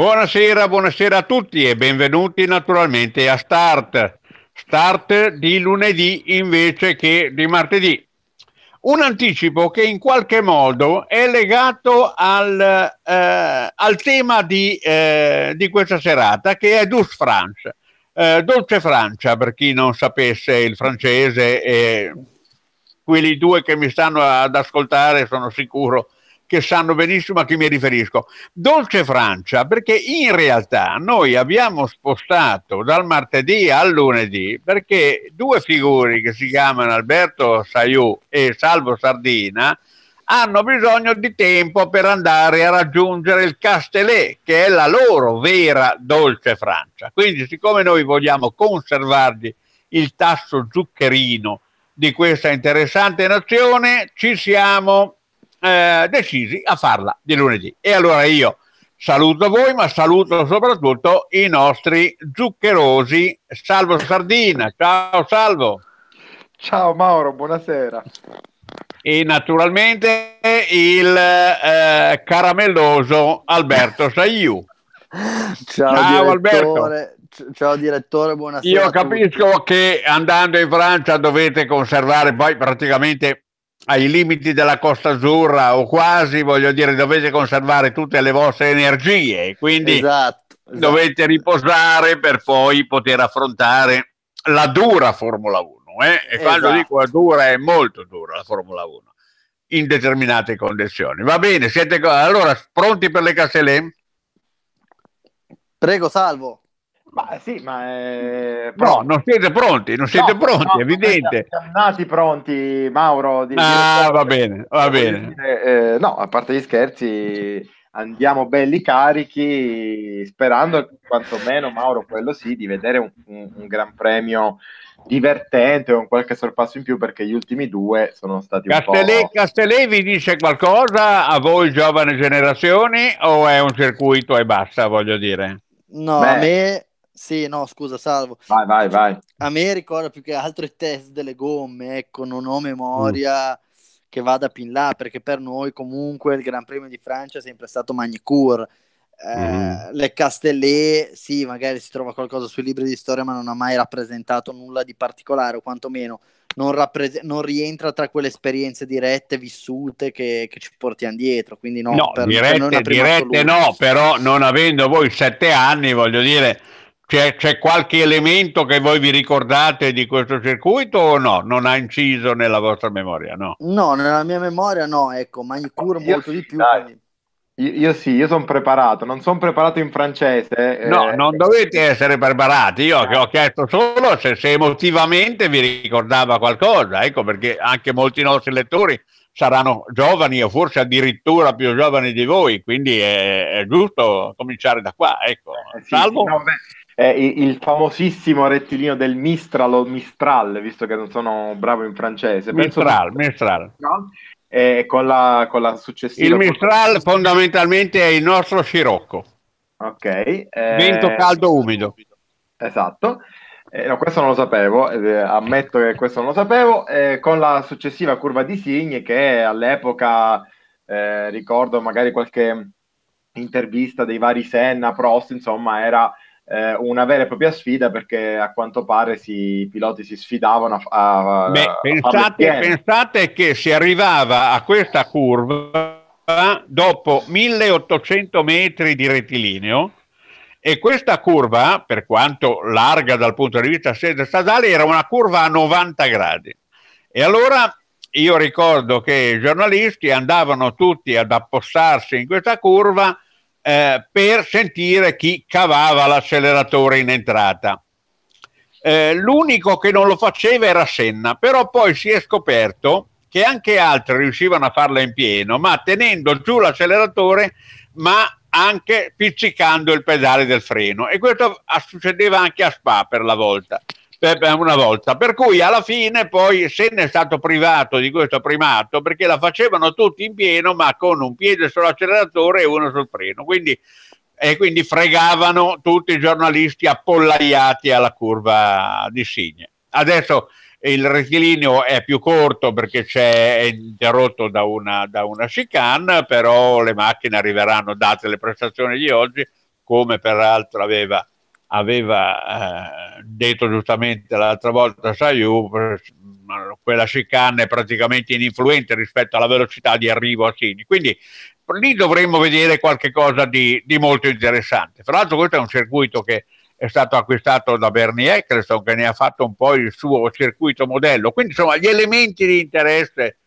Buonasera, buonasera a tutti e benvenuti naturalmente a Start. Start di lunedì invece che di martedì. Un anticipo che in qualche modo è legato al, eh, al tema di, eh, di, questa serata che è Douce France. Eh, Dolce Francia, per chi non sapesse il francese, e quelli due che mi stanno ad ascoltare sono sicuro che sanno benissimo a chi mi riferisco. Dolce Francia, perché in realtà noi abbiamo spostato dal martedì al lunedì perché due figuri che si chiamano Alberto Saiu e Salvo Sardina hanno bisogno di tempo per andare a raggiungere il Castellet, che è la loro vera dolce Francia. Quindi, siccome noi vogliamo conservargli il tasso zuccherino di questa interessante nazione, ci siamo eh, decisi a farla di lunedì. E allora io saluto voi, ma saluto soprattutto i nostri zuccherosi Salvo Sardina. Ciao Salvo. Ciao Mauro, buonasera. E naturalmente il eh, caramelloso Alberto Saiu. Ciao, Ciao Alberto. Ciao direttore, buonasera. Io capisco che andando in Francia dovete conservare poi praticamente ai limiti della Costa Azzurra o quasi, voglio dire, dovete conservare tutte le vostre energie, quindi esatto, esatto. dovete riposare per poi poter affrontare la dura Formula 1. Eh? E quando esatto. dico dura è molto dura la Formula 1 in determinate condizioni. Va bene, siete allora pronti per le Castellem? Prego, salvo. Ma eh, sì, ma... È... Eh, no, non siete pronti, non siete no, pronti, no, evidente. Siamo nati pronti, Mauro. Di... ah, va bene, va bene. Eh, no, a parte gli scherzi, andiamo belli carichi, sperando quantomeno, Mauro, quello sì, di vedere un, un, un gran premio divertente con qualche sorpasso in più perché gli ultimi due sono stati un Castellè, po'... Castellè vi dice qualcosa a voi giovane generazioni o è un circuito e basta, voglio dire? No, Beh. a me sì, no, scusa, salvo. Vai, vai, cioè, vai. A me ricorda più che altro i test delle gomme, ecco, non ho memoria mm. che vada più in là, perché per noi comunque il Gran Premio di Francia è sempre stato Magnicourt. Mm-hmm. Eh, mm. Le Castellé, sì, magari si trova qualcosa sui libri di storia, ma non ha mai rappresentato nulla di particolare, o quantomeno non, rappres- non rientra tra quelle esperienze dirette, vissute che, che ci portiamo dietro. Quindi no, no per, dirette, per dirette no, però non avendo voi sette anni, voglio dire c'è, c'è, qualche elemento che voi vi ricordate di questo circuito o no? Non ha inciso nella vostra memoria, no? No, nella mia memoria no, ecco, ma in oh, molto sì, di più. Quindi... Io, io, sì, io sono preparato, non sono preparato in francese. Eh. No, eh, non dovete essere preparati, io che ho chiesto solo se, se emotivamente vi ricordava qualcosa, ecco perché anche molti nostri lettori saranno giovani o forse addirittura più giovani di voi, quindi è, è giusto cominciare da qua, ecco. Eh, sì, Salvo? No, beh eh, il famosissimo rettilineo del Mistral o Mistral, visto che non sono bravo in francese. Mistral, Mistral. Eh, e con la, con la successiva... Il Mistral fondamentalmente è il nostro scirocco. Ok. Eh... Vento caldo umido. Esatto. Eh, no, questo non lo sapevo, eh, ammetto che questo non lo sapevo, eh, con la successiva curva di Signi che all'epoca, eh, ricordo magari qualche intervista dei vari Senna, Prost, insomma, era eh, una vera e propria sfida perché a quanto pare si, i piloti si sfidavano a, a, Beh, a pensate, pensate che si arrivava a questa curva dopo 1800 metri di rettilineo e questa curva, per quanto larga dal punto di vista stradale, era una curva a 90 gradi. E allora io ricordo che i giornalisti andavano tutti ad appossarsi in questa curva eh, per sentire chi cavava l'acceleratore in entrata. Eh, l'unico che non lo faceva era Senna, però poi si è scoperto che anche altri riuscivano a farla in pieno, ma tenendo giù l'acceleratore, ma anche pizzicando il pedale del freno. E questo succedeva anche a Spa per la volta una volta. Per cui alla fine poi se ne è stato privato di questo primato perché la facevano tutti in pieno ma con un piede sull'acceleratore e uno sul freno. Quindi, e quindi fregavano tutti i giornalisti appollaiati alla curva di Signe. Adesso il rettilineo è più corto perché è interrotto da una, da una chicane, però le macchine arriveranno date le prestazioni di oggi, come peraltro aveva aveva eh, detto giustamente l'altra volta Saiu, quella chicane è praticamente ininfluente rispetto alla velocità di arrivo a Sini. Quindi lì dovremmo vedere qualcosa di, di, molto interessante. Fra l'altro questo è un circuito che è stato acquistato da Bernie Eccleston che ne ha fatto un po' il suo circuito modello. Quindi insomma gli elementi di interesse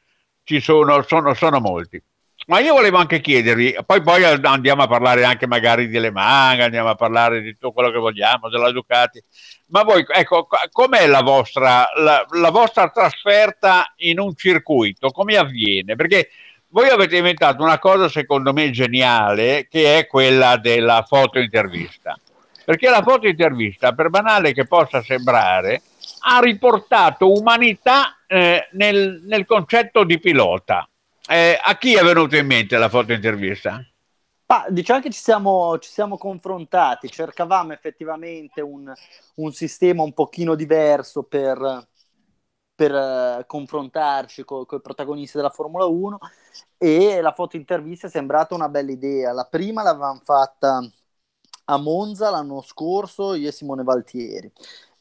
ci sono, sono, sono molti. Ma io volevo anche chiedervi, poi, poi andiamo a parlare anche magari delle manga, andiamo a parlare di tutto quello che vogliamo, della Ducati, ma voi, ecco, com'è la vostra, la, la vostra trasferta in un circuito? Come avviene? Perché voi avete inventato una cosa secondo me geniale, che è quella della foto intervista. Perché la foto intervista, per banale che possa sembrare, ha riportato umanità eh, nel, nel concetto di pilota eh, a chi è venuta in mente la foto intervista? Ah, diciamo che ci siamo, ci siamo, confrontati, cercavamo effettivamente un, un sistema un pochino diverso per, per uh, confrontarci con i protagonisti della Formula 1 e la foto intervista è sembrata una bella idea. La prima l'avevamo fatta a Monza l'anno scorso io e Simone Valtieri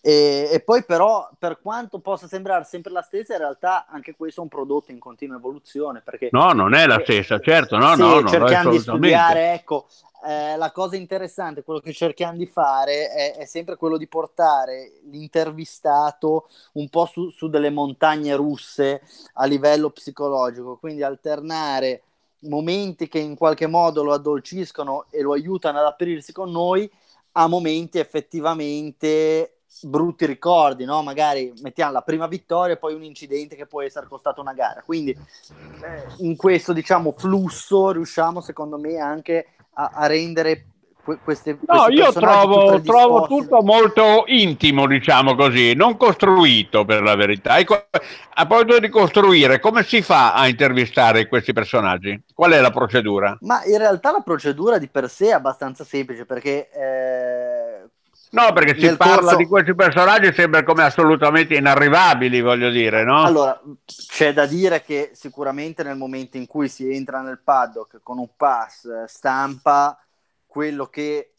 e, e, poi però, per quanto possa sembrare sempre la stessa, in realtà anche questo è un prodotto in continua evoluzione. Perché, no, non è la eh, stessa, certo, no, sì, no, no, cerchiamo di studiare, ecco, eh, la cosa interessante, quello che cerchiamo di fare è, è sempre quello di portare l'intervistato un po' su, su delle montagne russe a livello psicologico, quindi alternare momenti che in qualche modo lo addolciscono e lo aiutano ad aprirsi con noi a momenti effettivamente brutti ricordi, no? magari mettiamo la prima vittoria e poi un incidente che può essere costato una gara. Quindi eh, in questo diciamo, flusso riusciamo secondo me anche a, a rendere queste, no, io trovo, trovo, tutto molto intimo, diciamo così, non costruito per la verità. Ecco, a proposito di costruire, come si fa a intervistare questi personaggi? Qual è la procedura? Ma in realtà la procedura di per sé è abbastanza semplice perché eh No, perché si parla corso... di questi personaggi sembra come assolutamente inarrivabili, voglio dire, no? Allora, c'è da dire che sicuramente nel momento in cui si entra nel paddock con un pass eh, stampa, quello che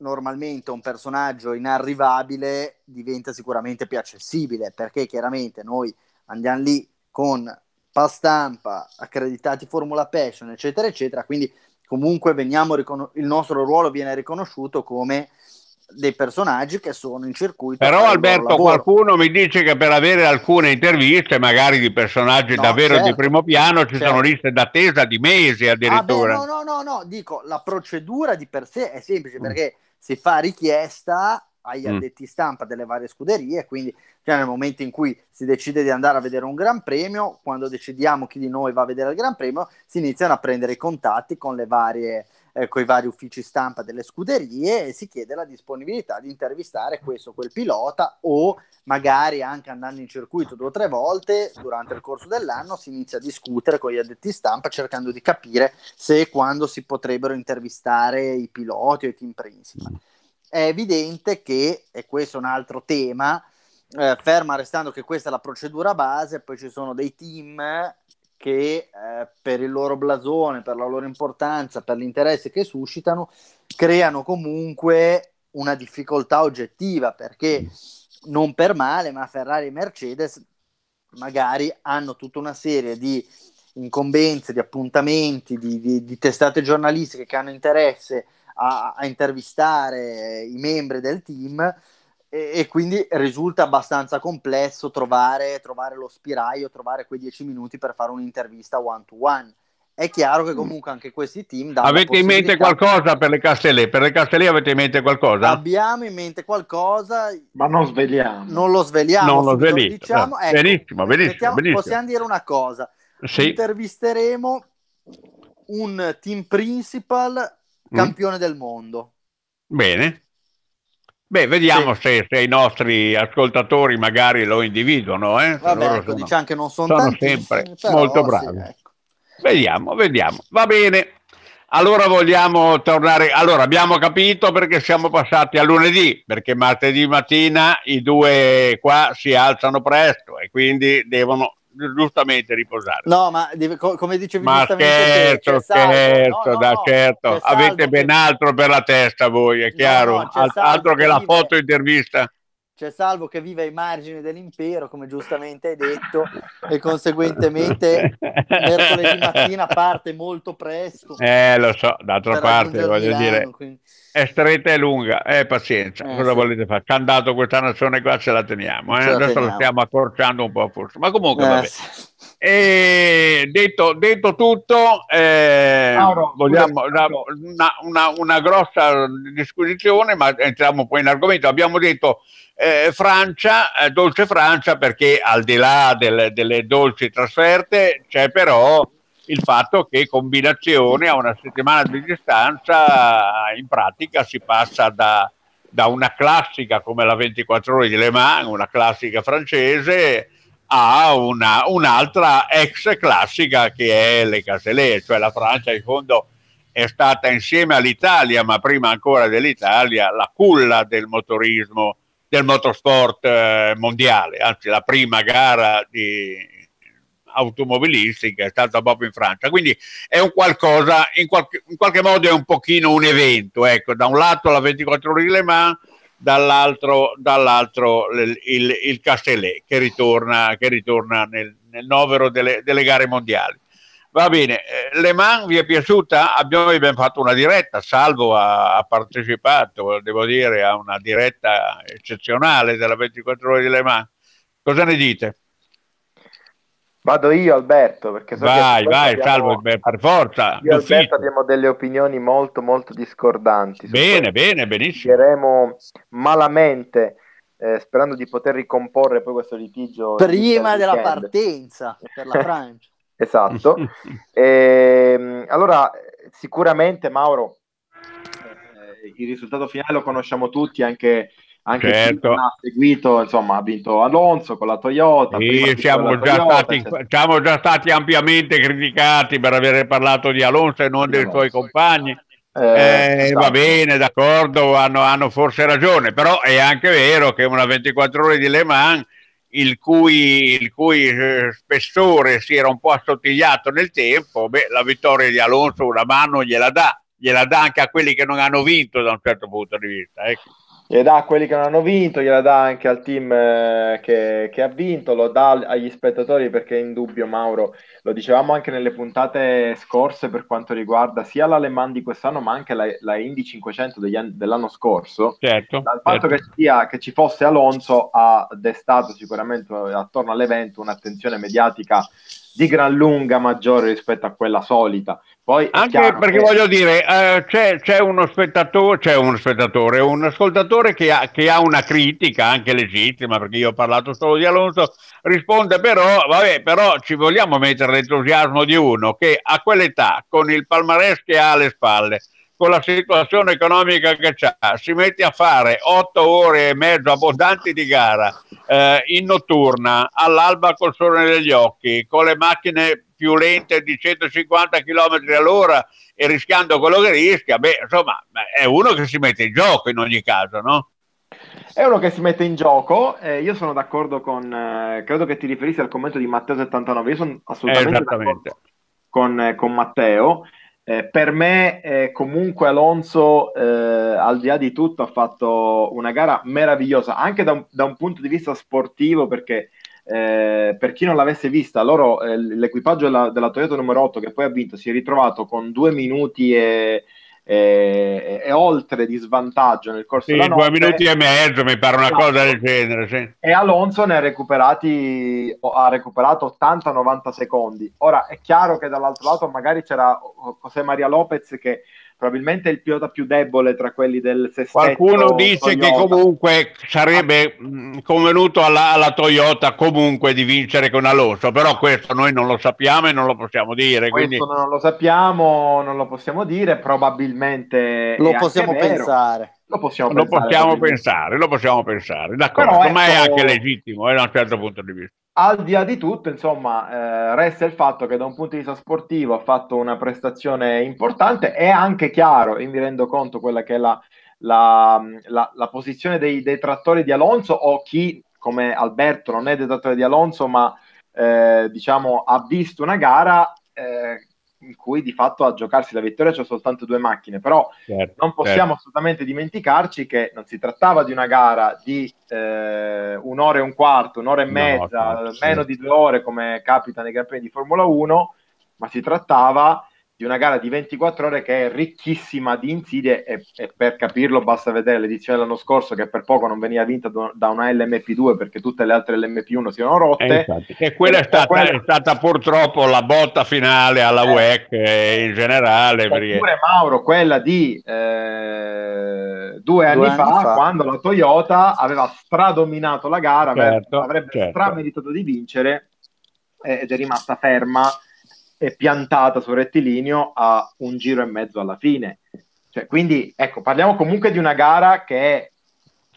normalmente un personaggio inarrivabile diventa sicuramente più accessibile, perché chiaramente noi andiamo lì con pass stampa, accreditati Formula Passion, eccetera, eccetera, quindi comunque veniamo ricon- il nostro ruolo viene riconosciuto come dei personaggi che sono in circuito. Però Alberto, qualcuno mi dice che per avere alcune interviste, magari di personaggi no, davvero certo, di primo piano, ci certo. sono liste d'attesa di mesi addirittura. Ah, beh, no, no, no, no, dico, la procedura di per sé è semplice mm. perché si fa richiesta agli mm. addetti stampa delle varie scuderie, quindi cioè nel momento in cui si decide di andare a vedere un Gran Premio, quando decidiamo chi di noi va a vedere il Gran Premio, si iniziano a prendere i contatti con le varie eh, con i vari uffici stampa delle scuderie e si chiede la disponibilità di intervistare questo o quel pilota o magari anche andando in circuito due o tre volte durante il corso dell'anno si inizia a discutere con gli addetti stampa cercando di capire se e quando si potrebbero intervistare i piloti o i team principal. Mm. È evidente che, e questo è un altro tema, eh, ferma restando che questa è la procedura base, poi ci sono dei team che eh, per il loro blasone, per la loro importanza, per l'interesse che suscitano, creano comunque una difficoltà oggettiva perché non per male, ma Ferrari e Mercedes magari hanno tutta una serie di incombenze, di appuntamenti, di, di, di testate giornalistiche che hanno interesse a, a intervistare i membri del team e, e quindi risulta abbastanza complesso trovare, trovare, lo spiraio, trovare quei dieci minuti per fare un'intervista one to one. È chiaro che mm. comunque anche questi team danno Avete in mente qualcosa per le Castellè? Per le Castellè avete in mente qualcosa? Abbiamo in mente qualcosa, ma non svegliamo. Non lo svegliamo. Non lo svegliamo. Diciamo, ah, ecco, benissimo, benissimo, mettiamo, benissimo, Possiamo dire una cosa. Sì. Intervisteremo un team principal mm. campione mm. del mondo. Bene. Beh, vediamo sì. se, se, i nostri ascoltatori magari lo individuano. Eh? Vabbè, ecco, sono, diciamo che non son sono, sempre eh, però, molto bravi. Sì, ecco. Vediamo, vediamo. Va bene. Allora vogliamo tornare. Allora abbiamo capito perché siamo passati a lunedì, perché martedì mattina i due qua si alzano presto e quindi devono giustamente riposare. No, ma come dicevi ma scherzo, scherzo, no, no, da no, certo. Avete ben altro per la testa voi, è chiaro. Al- altro che la foto intervista cioè salvo che vive ai margini dell'impero, come giustamente hai detto, e conseguentemente mercoledì mattina parte molto presto. Eh, lo so, d'altra parte voglio Milano, dire, quindi... è stretta e lunga, eh, pazienza, eh, cosa sì. volete fare? Ci ha dato questa nazione qua, ce la teniamo, eh? ce la adesso teniamo. la stiamo accorciando un po' forse, ma comunque eh, va bene. Sì. E detto, detto tutto, eh, Mauro, vogliamo una, una, una, grossa disquisizione, ma entriamo poi in argomento. Abbiamo detto eh, Francia, eh, dolce Francia, perché al di là del, delle dolci trasferte c'è però il fatto che combinazione a una settimana di distanza in pratica si passa da, da una classica come la 24 ore di Le Mans, una classica francese, a una, un'altra ex classica che è le Caselee, cioè la Francia in fondo è stata insieme all'Italia, ma prima ancora dell'Italia, la culla del motorismo, del motorsport eh, mondiale, anzi la prima gara di, automobilistica è stata proprio in Francia, quindi è un qualcosa, in qualche, in qualche modo è un pochino un evento, ecco, da un lato la 24 ore di Le Mans, dall'altro, dall'altro il, il, Castellet che ritorna, che ritorna nel, nel, novero delle, delle, gare mondiali. Va bene, eh, Le Mans vi è piaciuta? Abbiamo ben fatto una diretta, Salvo ha, ha partecipato, devo dire, a una diretta eccezionale della 24 ore di Le Mans. Cosa ne dite? Vado io Alberto, perché so vai, vai, salvo Alberto, per forza. Io Alberto figlio. abbiamo delle opinioni molto, molto discordanti. Bene, bene, benissimo. Diremo malamente, eh, sperando di poter ricomporre poi questo litigio. Prima della weekend. partenza per la Francia. esatto. e, ehm, allora, sicuramente Mauro, eh, eh, il risultato finale lo conosciamo tutti, anche anche certo. chi ha seguito, insomma, ha vinto Alonso con la Toyota. Sì, siamo, già Toyota, stati, cioè... siamo, già stati, ampiamente criticati per aver parlato di Alonso e non sì, dei no, suoi compagni. Eh, eh, va esatto. bene, d'accordo, hanno, hanno, forse ragione, però è anche vero che una 24 ore di Le Mans, il cui, il cui eh, spessore si era un po' assottigliato nel tempo, beh, la vittoria di Alonso una mano gliela dà, gliela dà anche a quelli che non hanno vinto da un certo punto di vista. Ecco gliela dà a quelli che non hanno vinto, gliela dà anche al team eh, che, che, ha vinto, lo dà agli spettatori perché in dubbio Mauro, lo dicevamo anche nelle puntate scorse per quanto riguarda sia l'Alemann di quest'anno ma anche la, la Indy 500 anni, dell'anno scorso, certo, dal fatto certo. che, sia, che, ci fosse Alonso ha destato sicuramente attorno all'evento un'attenzione mediatica di gran lunga maggiore rispetto a quella solita. Poi Anche perché che... voglio dire, eh, c'è, c'è, uno spettatore, c'è uno spettatore, un ascoltatore che ha, che ha, una critica anche legittima, perché io ho parlato solo di Alonso, risponde però, vabbè, però ci vogliamo mettere l'entusiasmo di uno che a quell'età, con il palmarès che ha alle spalle, con la situazione economica che ha, si mette a fare otto ore e mezzo abbondanti di gara eh, in notturna, all'alba col sole negli occhi, con le macchine più lente di 150 km all'ora e rischiando quello che rischia, beh, insomma, è uno che si mette in gioco in ogni caso, no? È uno che si mette in gioco, eh, io sono d'accordo con, eh, credo che ti riferissi al commento di Matteo 79, io sono assolutamente d'accordo con, eh, con Matteo. Eh, per me, eh, comunque, Alonso, eh, al di là di tutto, ha fatto una gara meravigliosa, anche da un, da un punto di vista sportivo, perché eh, per chi non l'avesse vista, loro, eh, l'equipaggio della, della, Toyota numero 8, che poi ha vinto, si è ritrovato con due minuti e e, e, oltre di svantaggio nel corso sì, della notte. due minuti e mezzo mi pare una esatto. cosa del genere. Sì. E Alonso ne ha, recuperati, ha recuperato 80-90 secondi. Ora è chiaro che dall'altro lato magari c'era José Maria Lopez che probabilmente il pilota più debole tra quelli del sestetto qualcuno dice Toyota. che comunque sarebbe mm, convenuto alla, alla, Toyota comunque di vincere con Alonso però questo noi non lo sappiamo e non lo possiamo dire questo quindi... non lo sappiamo non lo possiamo dire probabilmente lo possiamo vero. pensare lo possiamo, lo pensare, possiamo pensare, lo possiamo pensare, d'accordo, ecco... ma è ecco- anche legittimo eh, da un certo punto di vista. Al di là di tutto, insomma, eh, resta il fatto che da un punto di vista sportivo ha fatto una prestazione importante, è anche chiaro, e mi rendo conto quella che è la, la, la, la posizione dei detrattori di Alonso o chi, come Alberto, non è detrattore di Alonso, ma eh, diciamo, ha visto una gara eh, in cui di fatto a giocarsi la vittoria c'è soltanto due macchine, però certo, non possiamo certo. assolutamente dimenticarci che non si trattava di una gara di eh, un'ora e un quarto, un'ora e mezza, no, certo, meno di due ore come capita nei campioni di Formula 1, ma si trattava di una gara di 24 ore che è ricchissima di insidie e, e per capirlo basta vedere l'edizione dell'anno scorso che per poco non veniva vinta da una LMP2 perché tutte le altre LMP1 si erano rotte. Eh, e quella, è stata, quella... è stata, purtroppo la botta finale alla eh, WEC in generale. Oppure perché... Mauro, quella di due, eh, due anni, anni fa, fa, quando la Toyota aveva stradominato la gara, certo, avrebbe certo. strameditato di vincere eh, ed è rimasta ferma e piantata sul rettilineo a un giro e mezzo alla fine. Cioè, quindi ecco, parliamo comunque di una gara che è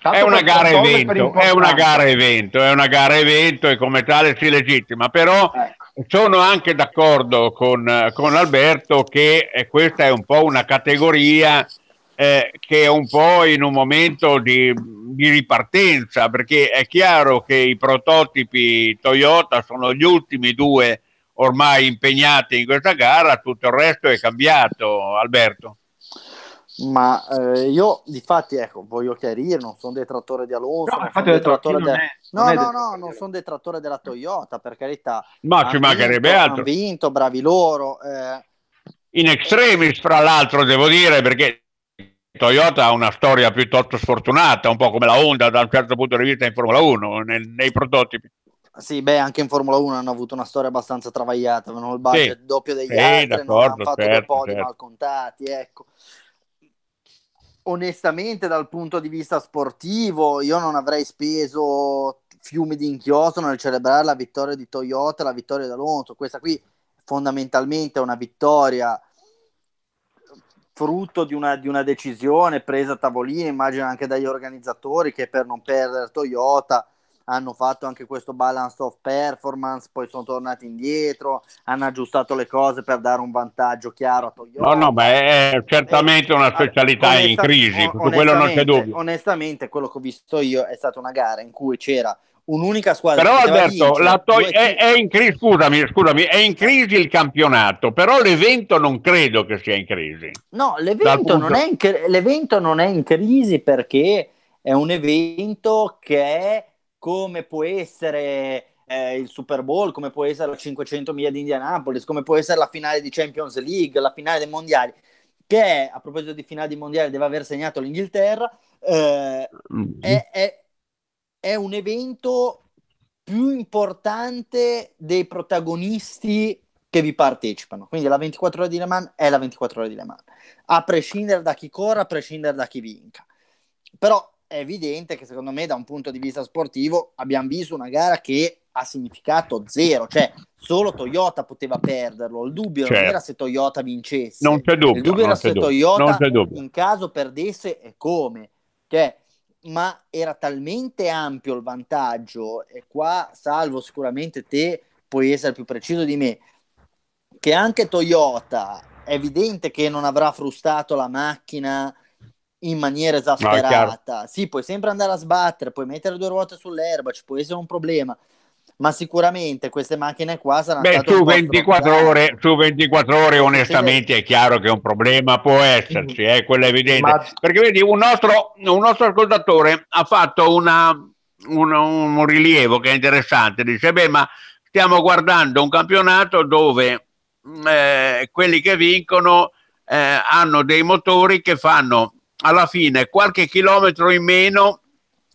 è una, evento, è una gara evento, è una gara evento, e come tale si legittima, però ecco. sono anche d'accordo con, con Alberto che eh, questa è un po' una categoria eh, che è un po' in un momento di, di ripartenza, perché è chiaro che i prototipi Toyota sono gli ultimi due ormai impegnate in questa gara, tutto il resto è cambiato, Alberto. Ma eh, io, difatti, ecco, voglio chiarire, non sono detrattore di Alonso, no, non detrattore, de... è, no, no, no, non sono detrattore della Toyota, per carità. Ma ci mancherebbe vinto, altro. Hanno vinto, bravi loro. Eh. In extremis, fra l'altro, devo dire, perché Toyota ha una storia piuttosto sfortunata, un po' come la Honda da un certo punto di vista in Formula 1, nel, nei prototipi. Sì, beh, anche in Formula 1 hanno avuto una storia abbastanza travagliata, avevano il budget sì. doppio degli sì, altri, non hanno fatto certo, due podi certo. mal contati, ecco. Onestamente, dal punto di vista sportivo, io non avrei speso fiumi di inchiostro nel celebrare la vittoria di Toyota e la vittoria di Alonso. Questa qui fondamentalmente è una vittoria frutto di una, di una decisione presa a tavolino, immagino anche dagli organizzatori che per non perdere Toyota hanno fatto anche questo balance of performance, poi sono tornati indietro, hanno aggiustato le cose per dare un vantaggio chiaro a Toyota. No, no, beh, è eh, certamente una specialità in crisi, su quello non c'è dubbio. Onestamente, quello che ho visto io è stata una gara in cui c'era un'unica squadra. Però Alberto, to- è, è, in crisi, scusami, scusami, è in crisi il campionato, però l'evento non credo che sia in crisi. No, l'evento, non è in, l'evento non è in crisi perché è un evento che è come può essere eh, il Super Bowl, come può essere la 500 miglia di Indianapolis, come può essere la finale di Champions League, la finale dei mondiali, che a proposito di finale di mondiali deve aver segnato l'Inghilterra, eh, è, è, è un evento più importante dei protagonisti che vi partecipano. Quindi la 24 ore di Le Mans è la 24 ore di Le Mans, a prescindere da chi corre, a prescindere da chi vinca. Però è evidente che secondo me da un punto di vista sportivo abbiamo visto una gara che ha significato zero, cioè solo Toyota poteva perderlo, il dubbio certo. non era se Toyota vincesse, non c'è dubbio, il dubbio era se dubbio. Toyota in caso perdesse e come, cioè, ma era talmente ampio il vantaggio e qua salvo sicuramente te puoi essere più preciso di me, che anche Toyota è evidente che non avrà frustato la macchina in maniera esasperata. No, sì, puoi sempre andare a sbattere, puoi mettere due ruote sull'erba, ci può essere un problema. Ma sicuramente queste macchine qua saranno... Beh, su 24, ore, su 24 ore onestamente è chiaro che un problema può esserci, è eh, quello evidente. Ma... Perché vedi, un nostro, un nostro ascoltatore ha fatto una, un, un, rilievo che è interessante. Dice, beh, ma stiamo guardando un campionato dove eh, quelli che vincono eh, hanno dei motori che fanno alla fine qualche chilometro in meno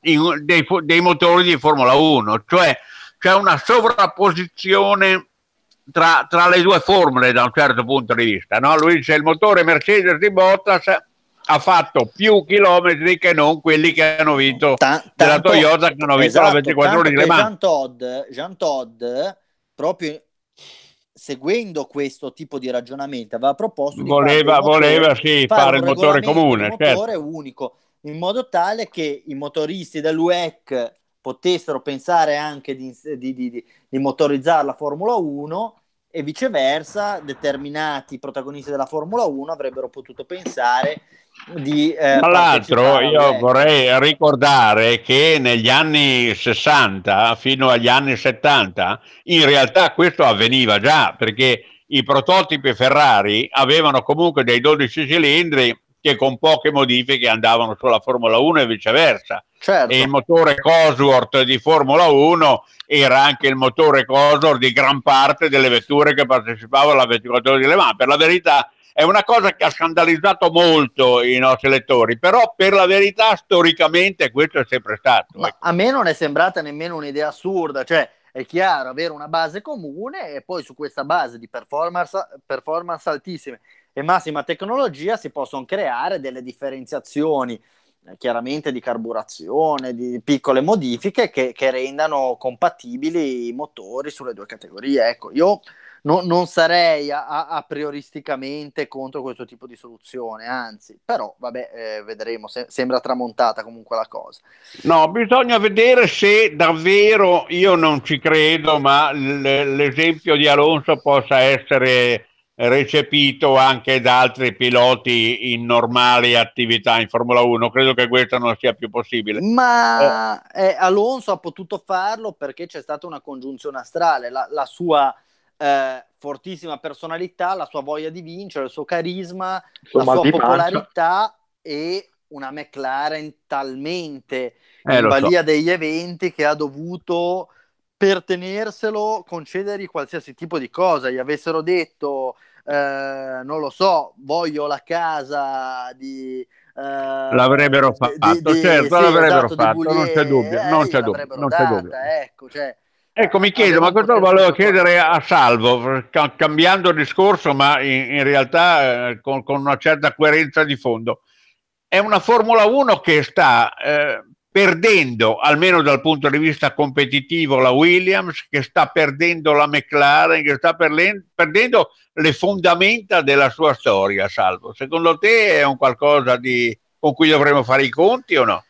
in, dei, dei, motori di Formula 1, cioè c'è una sovrapposizione tra, tra, le due formule da un certo punto di vista. No? Lui dice il motore Mercedes di Bottas ha fatto più chilometri che non quelli che hanno vinto la Toyota che hanno vinto esatto, la 24 ore di Le Mans. Jean Todd, Jean Todd proprio seguendo questo tipo di ragionamento, aveva proposto di fare, motore, voleva sì, fare, fare il motore comune, un motore certo. unico, in modo tale che i motoristi dell'UEC potessero pensare anche di, di, di, di motorizzare la Formula 1 e viceversa determinati protagonisti della Formula 1 avrebbero potuto pensare di... Eh, Tra l'altro io vorrei ricordare che negli anni 60 fino agli anni 70 in realtà questo avveniva già perché i prototipi Ferrari avevano comunque dei 12 cilindri che con poche modifiche andavano sulla Formula 1 e viceversa. Certo. E il motore Cosworth di Formula 1 era anche il motore Cosworth di gran parte delle vetture che partecipavano alla 24 di Le Mans. Per la verità è una cosa che ha scandalizzato molto i nostri lettori, però per la verità storicamente questo è sempre stato. Ma ecco. a me non è sembrata nemmeno un'idea assurda, cioè è chiaro avere una base comune e poi su questa base di performance, performance altissime e massima tecnologia si possono creare delle differenziazioni chiaramente di carburazione, di piccole modifiche che, che, rendano compatibili i motori sulle due categorie. Ecco, io no, non sarei a, a, prioristicamente contro questo tipo di soluzione, anzi, però vabbè, eh, vedremo, se, sembra tramontata comunque la cosa. No, bisogna vedere se davvero, io non ci credo, ma l- l'esempio di Alonso possa essere recepito anche da altri piloti in normali attività in Formula 1. Credo che questo non sia più possibile. Ma eh, eh. Alonso ha potuto farlo perché c'è stata una congiunzione astrale, la, la sua eh, fortissima personalità, la sua voglia di vincere, il suo carisma, Insomma, la sua popolarità pancia. e una McLaren talmente eh, in balia so. degli eventi che ha dovuto per tenerselo concedergli qualsiasi tipo di cosa. Gli avessero detto eh, non lo so, voglio la casa di... Eh, l'avrebbero fatto, di, di, certo, sì, l'avrebbero esatto, fatto, non c'è dubbio, eh, non c'è dubbio, non c'è data, dubbio. Ecco, cioè, ecco, mi eh, chiedo, ma questo lo volevo chiedere a Salvo, cambiando discorso, ma in, in realtà eh, con, con, una certa coerenza di fondo. È una Formula 1 che sta perdendo almeno dal punto di vista competitivo la Williams che sta perdendo la McLaren che sta perdendo le fondamenta della sua storia Salvo secondo te è un qualcosa di, con cui dovremmo fare i conti o no?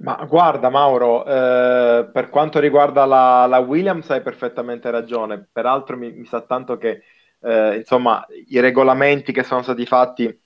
Ma guarda Mauro, eh, per quanto riguarda la, la, Williams hai perfettamente ragione, peraltro mi, mi sa tanto che eh, insomma, i regolamenti che sono stati fatti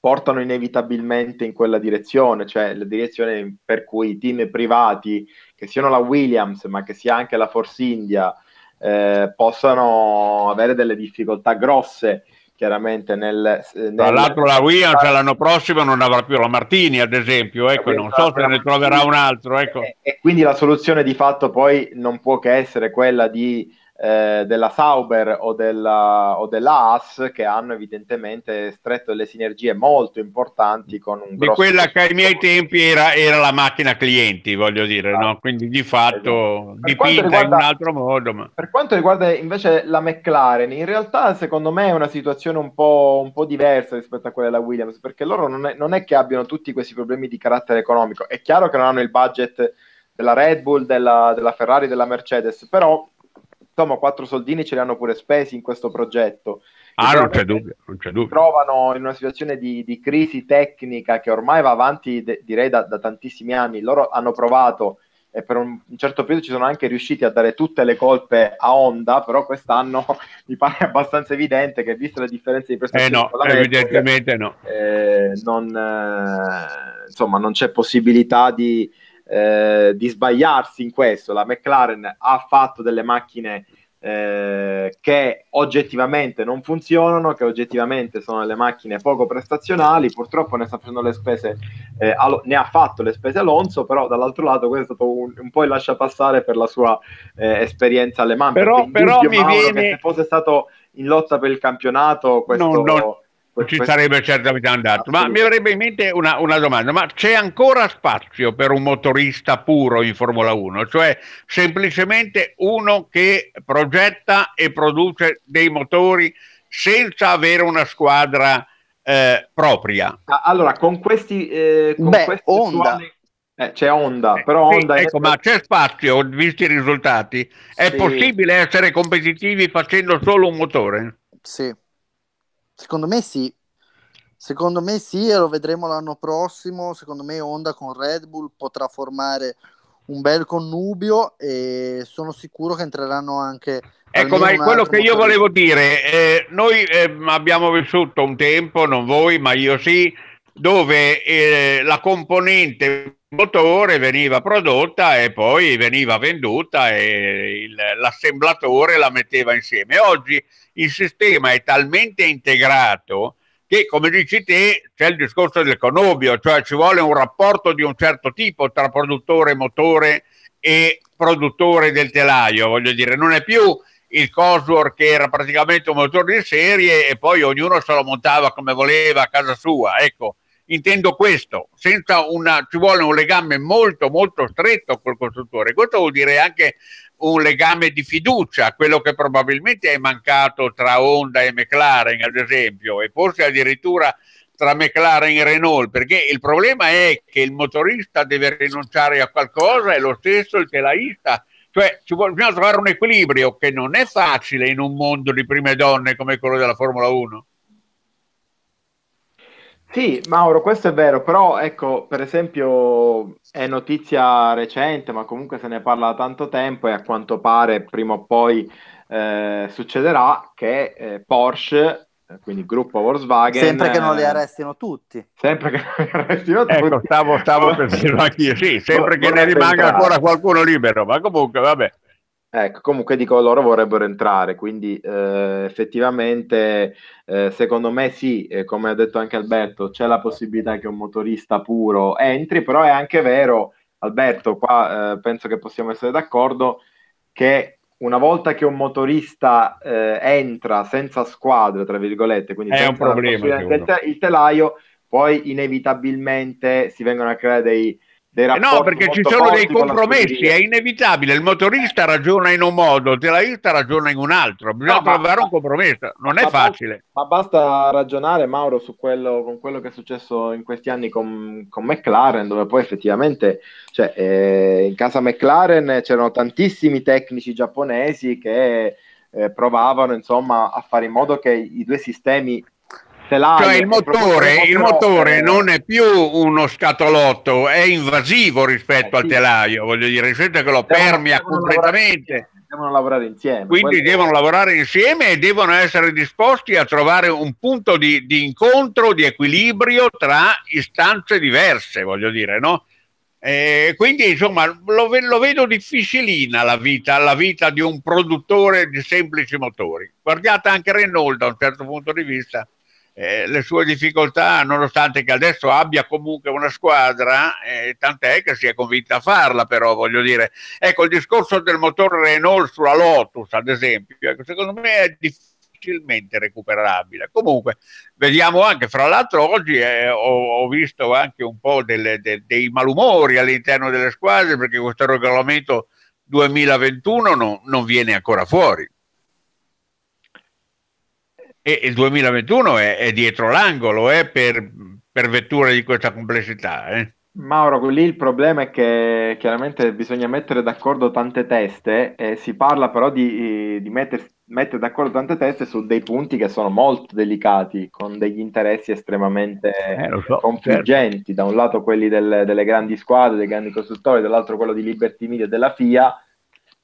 portano inevitabilmente in quella direzione, cioè la direzione per cui i team privati, che siano la Williams ma che sia anche la Force India, eh, possano avere delle difficoltà grosse chiaramente nel, eh, nel... tra l'altro la Williams l'anno prossimo non avrà più la Martini ad esempio ecco, non so se ne troverà un altro ecco. e, e, quindi la soluzione di fatto poi non può che essere quella di eh, della Sauber o della, o della AS che hanno evidentemente stretto delle sinergie molto importanti con un di quella che ai miei tempi era, era la macchina clienti voglio dire ah, no? Esatto. quindi di fatto esatto. dipinta riguarda, in un altro modo ma... per quanto riguarda invece la McLaren in realtà secondo me è una situazione un po', un po diversa rispetto a quella della Williams perché loro non è, non è che abbiano tutti questi problemi di carattere economico è chiaro che non hanno il budget della Red Bull, della, della Ferrari, della Mercedes, però Insomma, quattro soldini ce li hanno pure spesi in questo progetto. Ah, non c'è dubbio. Non c'è dubbio. Trovano in una situazione di, di, crisi tecnica che ormai va avanti, de- direi, da, da tantissimi anni. Loro hanno provato e per un certo periodo ci sono anche riusciti a dare tutte le colpe a Honda, però quest'anno mi pare abbastanza evidente che vista le differenze di prestazione, eh no, evidentemente Metro, no. Eh, non, eh, insomma, non c'è possibilità di, eh, di sbagliarsi in questo. La McLaren ha fatto delle macchine eh, che oggettivamente non funzionano, che oggettivamente sono delle macchine poco prestazionali, purtroppo ne sta facendo le spese, eh, allo- ne ha fatto le spese Alonso, però dall'altro lato questo è stato un, un po' il lascia passare per la sua eh, esperienza alle mani. Però, però mi Mauro, viene... se fosse stato in lotta per il campionato, questo... No, no ci sarebbe certamente andato. Ma mi avrebbe in mente una, una, domanda: ma c'è ancora spazio per un motorista puro in Formula 1? Cioè semplicemente uno che progetta e produce dei motori senza avere una squadra eh, propria? Ah, allora, con questi. Eh, con Beh, questi Honda. Suoni... Eh, c'è Honda, eh, però sì, Honda ecco, è... ma c'è spazio, visti i risultati. È sì. possibile essere competitivi facendo solo un motore? Sì. Secondo me sì. Secondo me sì, e lo vedremo l'anno prossimo. Secondo me Honda con Red Bull potrà formare un bel connubio e sono sicuro che entreranno anche... Ecco, ma è quello che io volevo dire. Eh, noi eh, abbiamo vissuto un tempo, non voi, ma io sì, dove eh, la componente motore veniva prodotta e poi veniva venduta e il, l'assemblatore la metteva insieme. Oggi il sistema è talmente integrato che, come dici te, c'è il discorso del conobio, cioè ci vuole un rapporto di un certo tipo tra produttore, motore e produttore del telaio, voglio dire, non è più il Cosworth che era praticamente un motore di serie e poi ognuno se lo montava come voleva a casa sua, ecco intendo questo, una, ci vuole un legame molto molto stretto col costruttore, questo vuol dire anche un legame di fiducia, quello che probabilmente è mancato tra Honda e McLaren ad esempio e forse addirittura tra McLaren e Renault, perché il problema è che il motorista deve rinunciare a qualcosa e lo stesso il telaista, cioè ci vuole, bisogna trovare un equilibrio che non è facile in un mondo di prime donne come quello della Formula 1. Sì, Mauro, questo è vero, però ecco, per esempio è notizia recente, ma comunque se ne parla da tanto tempo e a quanto pare prima o poi eh, succederà che eh, Porsche, eh, quindi il gruppo Volkswagen... Sempre che non li eh, arrestino tutti. Sempre che non li arrestino tutti. Ecco, stavo, stavo per dirlo anch'io, sì, sempre che ne rimanga entrare. ancora qualcuno libero, ma comunque vabbè. Ecco, comunque dico loro vorrebbero entrare, quindi eh, effettivamente eh, secondo me sì, eh, come ha detto anche Alberto, c'è la possibilità che un motorista puro entri, però è anche vero, Alberto, qua eh, penso che possiamo essere d'accordo, che una volta che un motorista eh, entra senza squadra, tra virgolette, quindi è un problema, il telaio, poi inevitabilmente si vengono a creare dei eh no, perché ci sono dei compromessi, è inevitabile. Il motorista ragiona in un modo, il telaista ragiona in un altro. Bisogna no, trovare ma, un compromesso, non è facile. Basta, ma basta ragionare, Mauro, su quello, con quello che è successo in questi anni con, con McLaren, dove poi effettivamente cioè, eh, in casa McLaren c'erano tantissimi tecnici giapponesi che eh, provavano insomma, a fare in modo che i due sistemi cioè il motore, il motore eh. non è più uno scatolotto, è invasivo rispetto eh, al telaio, voglio dire, sente che lo devono, permea devono completamente. Lavorare devono lavorare insieme. Quindi devono è... lavorare insieme e devono essere disposti a trovare un punto di, di incontro, di equilibrio tra istanze diverse, voglio dire, no? Eh, quindi insomma lo, lo, vedo difficilina la vita, la vita di un produttore di semplici motori. Guardate anche Renault da un certo punto di vista eh, le sue difficoltà, nonostante che adesso abbia comunque una squadra, eh, tant'è che si è convinta a farla, però voglio dire, ecco il discorso del motore Renault sulla Lotus, ad esempio, ecco, secondo me è difficilmente recuperabile. Comunque, vediamo anche, fra l'altro oggi eh, ho, ho, visto anche un po' delle, de, dei malumori all'interno delle squadre, perché questo regolamento 2021 no, non viene ancora fuori e il 2021 è, è dietro l'angolo eh, per, per, vetture di questa complessità. Eh. Mauro, lì il problema è che chiaramente bisogna mettere d'accordo tante teste e si parla però di, di metter, mettere d'accordo tante teste su dei punti che sono molto delicati, con degli interessi estremamente eh, so, confliggenti, certo. da un lato quelli del, delle grandi squadre, dei grandi costruttori, dall'altro quello di Liberty Media e della FIA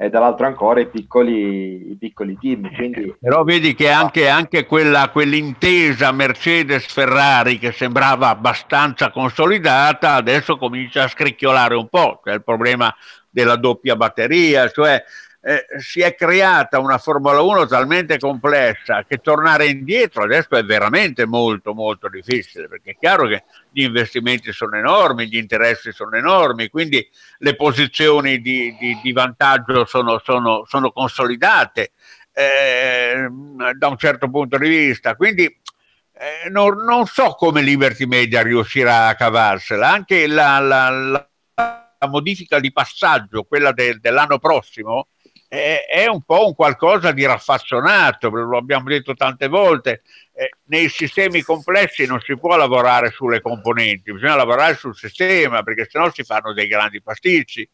e dall'altro ancora i piccoli, i piccoli team. Eh, quindi... Però vedi che anche, anche quella, quell'intesa Mercedes-Ferrari che sembrava abbastanza consolidata adesso comincia a scricchiolare un po', c'è il problema della doppia batteria, cioè eh, si è creata una Formula 1 talmente complessa che tornare indietro adesso è veramente molto molto difficile perché è chiaro che gli investimenti sono enormi, gli interessi sono enormi, quindi le posizioni di, di, di vantaggio sono, sono, sono consolidate eh, da un certo punto di vista. Quindi eh, non, non, so come Liberty Media riuscirà a cavarsela, anche la, la, la modifica di passaggio, quella del, dell'anno prossimo, è, è un po' un qualcosa di raffazzonato, lo abbiamo detto tante volte, eh, nei sistemi complessi non si può lavorare sulle componenti, bisogna lavorare sul sistema perché sennò si fanno dei grandi pasticci.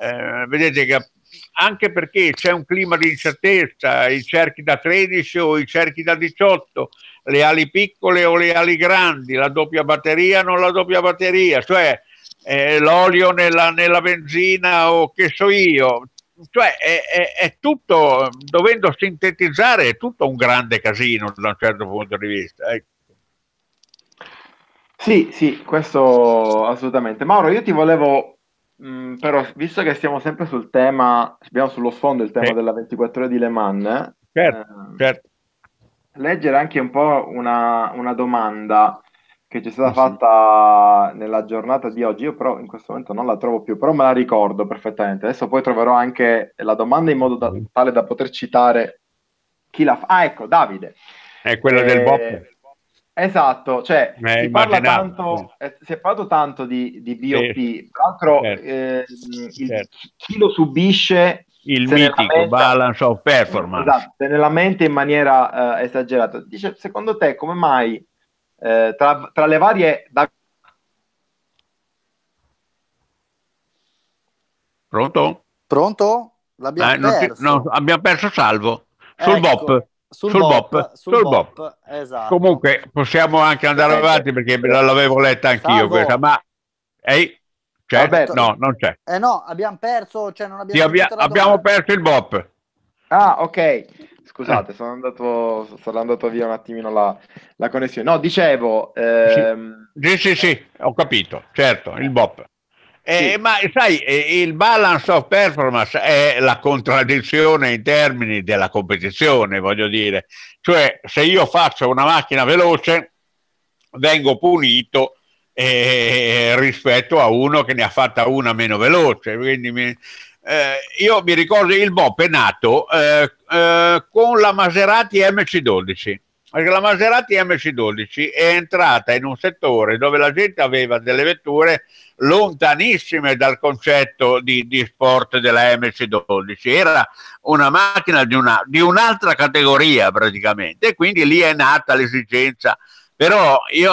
Eh, vedete che anche perché c'è un clima di incertezza, i cerchi da 13 o i cerchi da 18, le ali piccole o le ali grandi, la doppia batteria o non la doppia batteria, cioè eh, l'olio nella, nella, benzina o che so io, cioè è, è, è, tutto, dovendo sintetizzare, è tutto un grande casino da un certo punto di vista. Ecco. Sì, sì, questo assolutamente. Mauro, io ti volevo, mh, mm, però, visto che stiamo sempre sul tema, abbiamo sullo sfondo il tema sì. della 24 ore di Le Mans, certo, eh, certo. leggere anche un po' una, una domanda che ci è stata ah, fatta nella giornata di oggi. Io però in questo momento non la trovo più, però me la ricordo perfettamente. Adesso poi troverò anche la domanda in modo da, mm. tale da poter citare chi la fa. Ah, ecco, Davide. È quella eh, del bop. Eh, esatto, cioè eh, si, parla tanto, eh, si è parlato tanto di, di BOP, certo, tra l'altro certo, eh, il, certo. chi lo subisce il mitico lamenta, balance of performance esatto, se nella mente in maniera esagerata. Dice, secondo te come mai eh, tra, tra, le varie... Da... Pronto? Pronto? L'abbiamo eh, non, perso. No, abbiamo perso Salvo sul ecco. Bop sul, sul bop, bop, sul bop. bop. Esatto. comunque possiamo anche andare eh, avanti perché l'avevo letta anch'io questa ma ehi c'è? Vabbè, no non c'è eh no abbiamo perso cioè non abbiamo, abbia, abbiamo perso il bop ah ok Scusate, eh. sono, andato, sono, andato, via un attimino la, la connessione. No, dicevo... Ehm... Sì. sì, sì, ho capito, certo, il BOP. Eh, sì. Ma sai, eh, il balance of performance è la contraddizione in termini della competizione, voglio dire. Cioè, se io faccio una macchina veloce, vengo punito eh, rispetto a uno che ne ha fatta una meno veloce. Quindi mi, eh, io mi ricordo il Bop è nato eh, eh, con la Maserati MC12 perché la Maserati MC12 è entrata in un settore dove la gente aveva delle vetture lontanissime dal concetto di, di sport della MC12 era una macchina di, una, di un'altra categoria praticamente e quindi lì è nata l'esigenza però io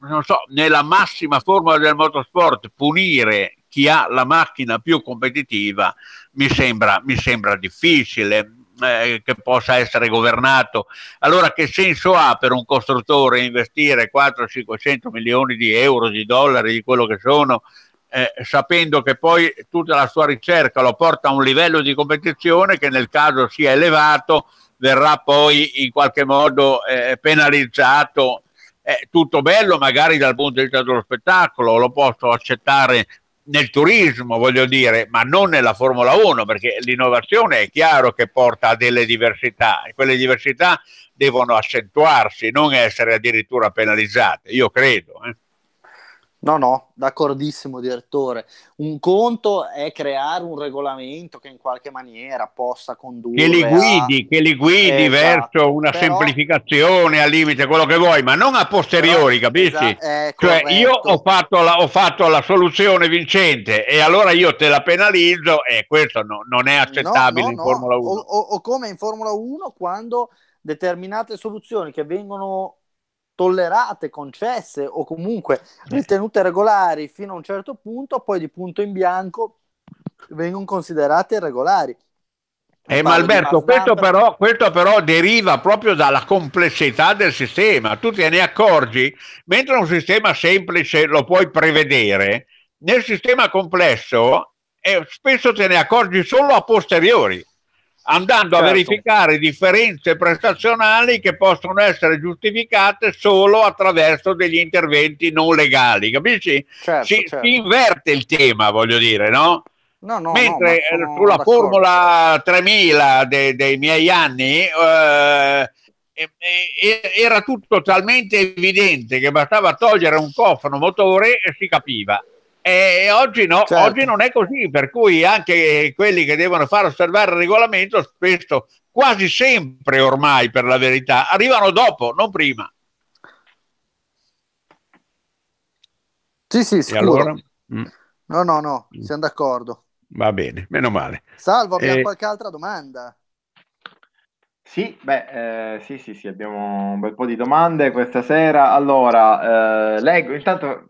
non so, nella massima formula del motorsport punire chi ha la macchina più competitiva mi sembra, mi sembra difficile eh, che possa essere governato. Allora che senso ha per un costruttore investire 400-500 milioni di euro, di dollari, di quello che sono, eh, sapendo che poi tutta la sua ricerca lo porta a un livello di competizione che nel caso sia elevato verrà poi in qualche modo eh, penalizzato. Eh, tutto bello magari dal punto di vista dello spettacolo, lo posso accettare nel turismo, voglio dire, ma non nella Formula 1, perché l'innovazione è chiaro che porta a delle diversità e quelle diversità devono accentuarsi, non essere addirittura penalizzate, io credo. Eh. No, no, d'accordissimo, direttore. Un conto è creare un regolamento che in qualche maniera possa condurre. Che li guidi, a... che li guidi esatto. verso una però... semplificazione al limite, quello che vuoi, ma non a posteriori, però... capisci? Esa... Eh, cioè, io ho fatto, la, ho fatto, la, soluzione vincente e allora io te la penalizzo e questo no, non è accettabile no, no, in Formula 1. O, o come in Formula 1 quando determinate soluzioni che vengono tollerate, concesse o comunque ritenute regolari fino a un certo punto, poi di punto in bianco vengono considerate irregolari. Eh, ma Alberto, questo però, questo però, deriva proprio dalla complessità del sistema. Tu te ne accorgi, mentre un sistema semplice lo puoi prevedere, nel sistema complesso eh, spesso te ne accorgi solo a posteriori andando certo. a verificare differenze prestazionali che possono essere giustificate solo attraverso degli interventi non legali, capisci? Certo, si, certo. si inverte il tema, voglio dire, no? No, no, Mentre eh, no, sulla d'accordo. Formula 3000 de, dei miei anni eh, era tutto talmente evidente che bastava togliere un cofano motore e si capiva. E oggi no, certo. oggi non è così, per cui anche quelli che devono far osservare il regolamento spesso, quasi sempre ormai per la verità, arrivano dopo, non prima. Sì, sì, sicuro. Allora? Mm. No, no, no, mm. siamo d'accordo. Va bene, meno male. Salvo, abbiamo eh... qualche altra domanda? Sì, beh, eh, sì, sì, sì, abbiamo un bel po' di domande questa sera. Allora, eh, leggo, intanto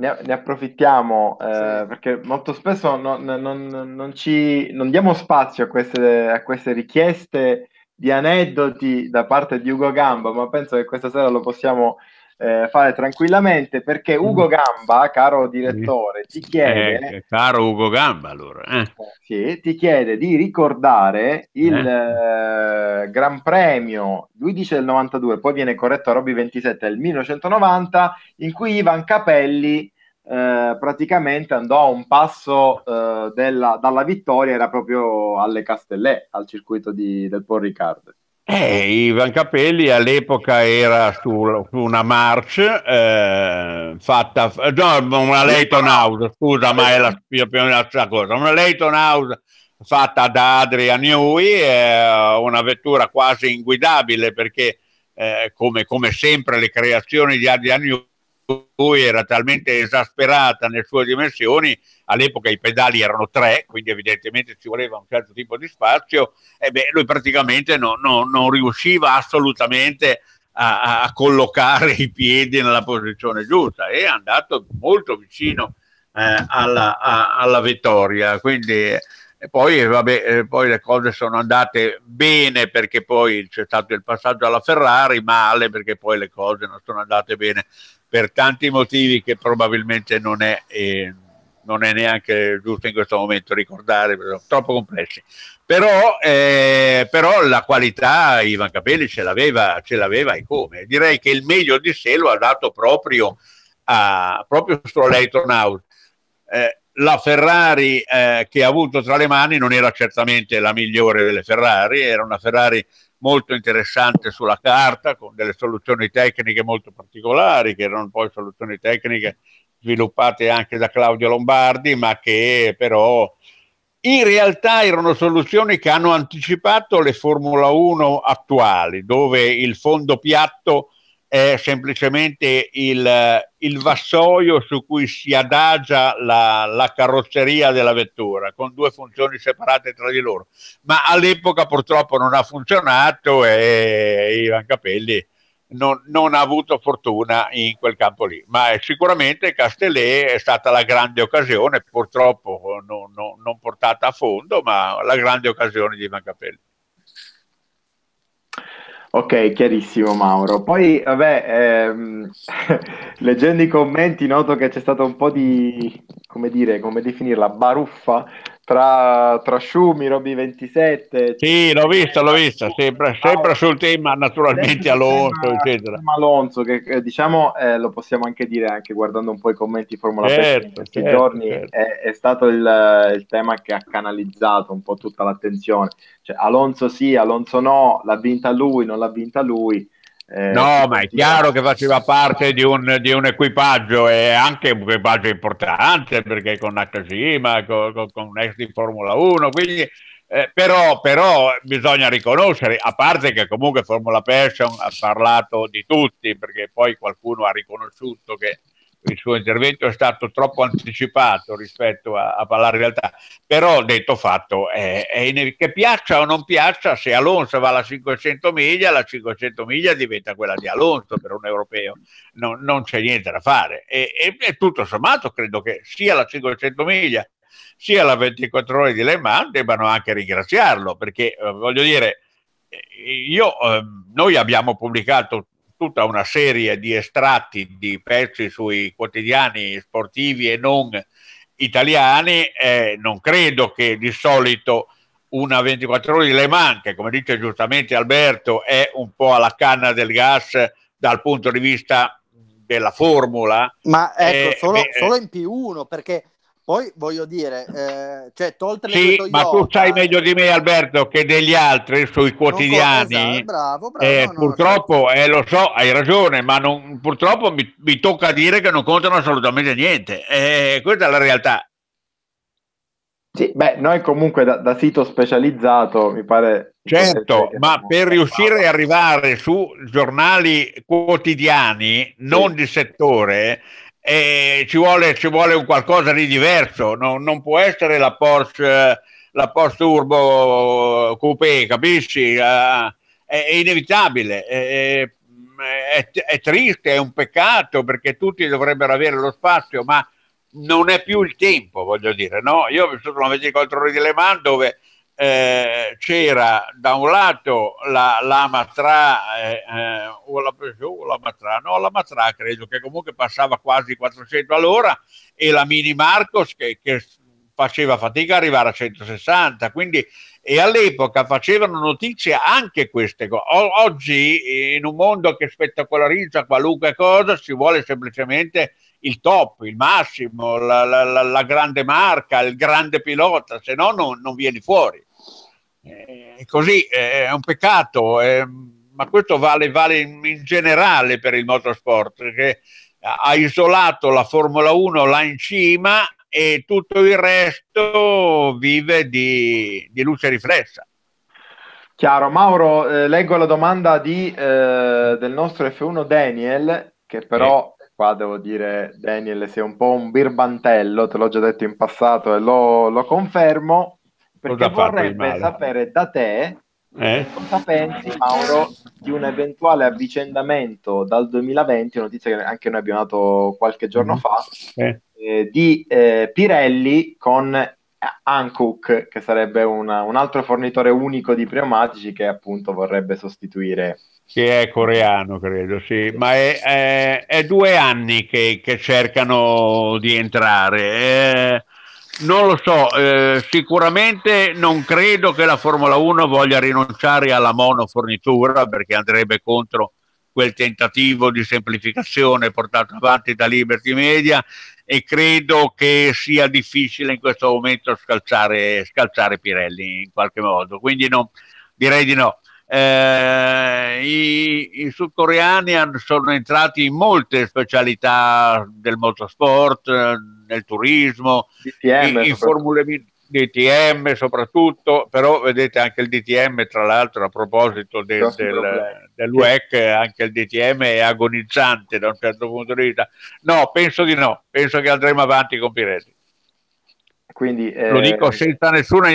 ne, ne approfittiamo eh, sì. perché molto spesso non, non, non, ci, non diamo spazio a queste, a queste, richieste di aneddoti da parte di Ugo Gamba, ma penso che questa sera lo possiamo eh, fare tranquillamente perché Ugo mm. Gamba, caro direttore, ti chiede... Eh, eh, caro Ugo Gamba allora. Eh. Sì, ti chiede di ricordare il eh. Eh, Gran Premio, lui dice del 92, poi viene corretto a Robby 27 del 1990, in cui Ivan Capelli... Eh, praticamente andò a un passo eh, della, dalla vittoria, era proprio alle Castellè, al circuito di, del Port Ricard. Eh, Ivan Capelli all'epoca era su, su una march eh, fatta, no, una Leighton House, scusa, ma è la, più o meno la stessa cosa, una Leighton House fatta da Adrian Newey, eh, una vettura quasi inguidabile perché eh, come, come, sempre le creazioni di Adrian Newey era talmente esasperata nelle sue dimensioni all'epoca i pedali erano tre, quindi evidentemente ci voleva un certo tipo di spazio, e beh, lui praticamente no, no, non riusciva assolutamente a, a, collocare i piedi nella posizione giusta, è andato molto vicino eh, alla, a, alla, vittoria, quindi... E poi, vabbè, eh, poi, le cose sono andate bene perché poi c'è stato il passaggio alla Ferrari, male perché poi le cose non sono andate bene per tanti motivi che probabilmente non è, eh, non è neanche giusto in questo momento ricordare, troppo complessi. Però, eh, però la qualità Ivan Capelli ce l'aveva, ce l'aveva e come. Direi che il meglio di sé lo ha dato proprio, a, proprio su Leighton House. Eh, la Ferrari eh, che ha avuto tra le mani non era certamente la migliore delle Ferrari, era una Ferrari molto interessante sulla carta, con delle soluzioni tecniche molto particolari, che erano poi soluzioni tecniche sviluppate anche da Claudio Lombardi, ma che però in realtà erano soluzioni che hanno anticipato le Formula 1 attuali, dove il fondo piatto è semplicemente il, il vassoio su cui si adagia la, la, carrozzeria della vettura, con due funzioni separate tra di loro. Ma all'epoca purtroppo non ha funzionato e Ivan Capelli non, non, ha avuto fortuna in quel campo lì, ma sicuramente Castellè è stata la grande occasione, purtroppo no, no, non portata a fondo, ma la grande occasione di Mancapelli. Ok, chiarissimo Mauro. Poi, vabbè, ehm, leggendo i commenti noto che c'è stata un po' di, come dire, come definirla, baruffa tra, tra Sciumi, Roby 27. Sì, l'ho vista, l'ho vista, sempre, sempre sul tema naturalmente Alonso, tema, Alonso, che eh, diciamo eh, lo possiamo anche dire anche guardando un po' i commenti Formula certo, 3 in questi certo, giorni, certo. È, è, stato il, il, tema che ha canalizzato un po' tutta l'attenzione. Cioè, Alonso sì, Alonso no, l'ha vinta lui, non l'ha vinta lui. Eh, no, ma è chiaro che faceva parte di un, di un, equipaggio e anche un equipaggio importante perché con Nakajima, con, con, con ex di Formula 1, quindi eh, però, però, bisogna riconoscere, a parte che comunque Formula Passion ha parlato di tutti, perché poi qualcuno ha riconosciuto che il suo intervento è stato troppo anticipato rispetto a, a parlare realtà, però detto fatto, è, è in, che piaccia o non piaccia, se Alonso va alla 500 miglia, la 500 miglia diventa quella di Alonso per un europeo, no, non c'è niente da fare. E, e, e, tutto sommato credo che sia la 500 miglia sia la 24 ore di Le Mans debbano anche ringraziarlo, perché eh, voglio dire, eh, io, eh, noi abbiamo pubblicato tutta una serie di estratti di pezzi sui quotidiani sportivi e non italiani, eh, non credo che di solito una 24 ore di Le Mans, che come dice giustamente Alberto, è un po' alla canna del gas dal punto di vista della formula. Ma ecco, eh, solo, eh, solo, in P1, perché poi voglio dire, eh, cioè, tolte le sì, Toyota, ma tu sai eh. meglio di me, Alberto, che degli altri sui quotidiani. Esatto, bravo, bravo, eh, no, purtroppo, certo. eh, lo so, hai ragione, ma non, purtroppo mi, mi, tocca dire che non contano assolutamente niente. Eh, questa è la realtà. Sì, beh, noi comunque da, da sito specializzato mi pare. Certo, eh, ma per riuscire ad arrivare su giornali quotidiani non sì. di settore e ci vuole, ci vuole un qualcosa di diverso, no, non può essere la Porsche, la Porsche Turbo Coupé, capisci? Uh, è, è, inevitabile, è, è, è, triste, è un peccato perché tutti dovrebbero avere lo spazio, ma non è più il tempo, voglio dire, no? Io ho vissuto una vecchia contro di Le Mans dove eh, c'era da un lato la, la Matra, eh, eh, o, la, o la Matra, no la Matra credo che comunque passava quasi 400 all'ora e la Mini Marcos che, che faceva fatica a arrivare a 160, quindi e all'epoca facevano notizie anche queste cose. oggi in un mondo che spettacolarizza qualunque cosa si vuole semplicemente il top, il massimo, la, la, la grande marca, il grande pilota, se no non, non vieni fuori. Eh, così eh, è un peccato, eh, ma questo vale, vale in, in, generale per il motorsport, che ha isolato la Formula 1 là in cima e tutto il resto vive di, di luce riflessa. Chiaro, Mauro, eh, leggo la domanda di, eh, del nostro F1 Daniel, che però qua devo dire, Daniel, sei un po' un birbantello, te l'ho già detto in passato e lo, lo confermo, perché vorrebbe sapere da te eh? cosa pensi, Mauro, di un eventuale avvicendamento dal 2020, notizia che anche noi abbiamo dato qualche giorno mm-hmm. fa, eh? Eh, di eh, Pirelli con Hankook, che sarebbe una, un altro fornitore unico di pneumatici che appunto vorrebbe sostituire che è coreano, credo, sì, ma è, è, è due anni che, che, cercano di entrare. Eh, non lo so, eh, sicuramente non credo che la Formula 1 voglia rinunciare alla monofornitura perché andrebbe contro quel tentativo di semplificazione portato avanti da Liberty Media e credo che sia difficile in questo momento scalzare, scalzare Pirelli in qualche modo, quindi non, direi di no eh, i, i, sudcoreani sono entrati in molte specialità del motorsport, eh, nel turismo, DTM in, in formule DTM soprattutto, però vedete anche il DTM tra l'altro a proposito de, del, dell'UEC, anche il DTM è agonizzante da un certo punto di vista. No, penso di no, penso che andremo avanti con Pirelli. Quindi, eh... Lo dico eh, senza nessuna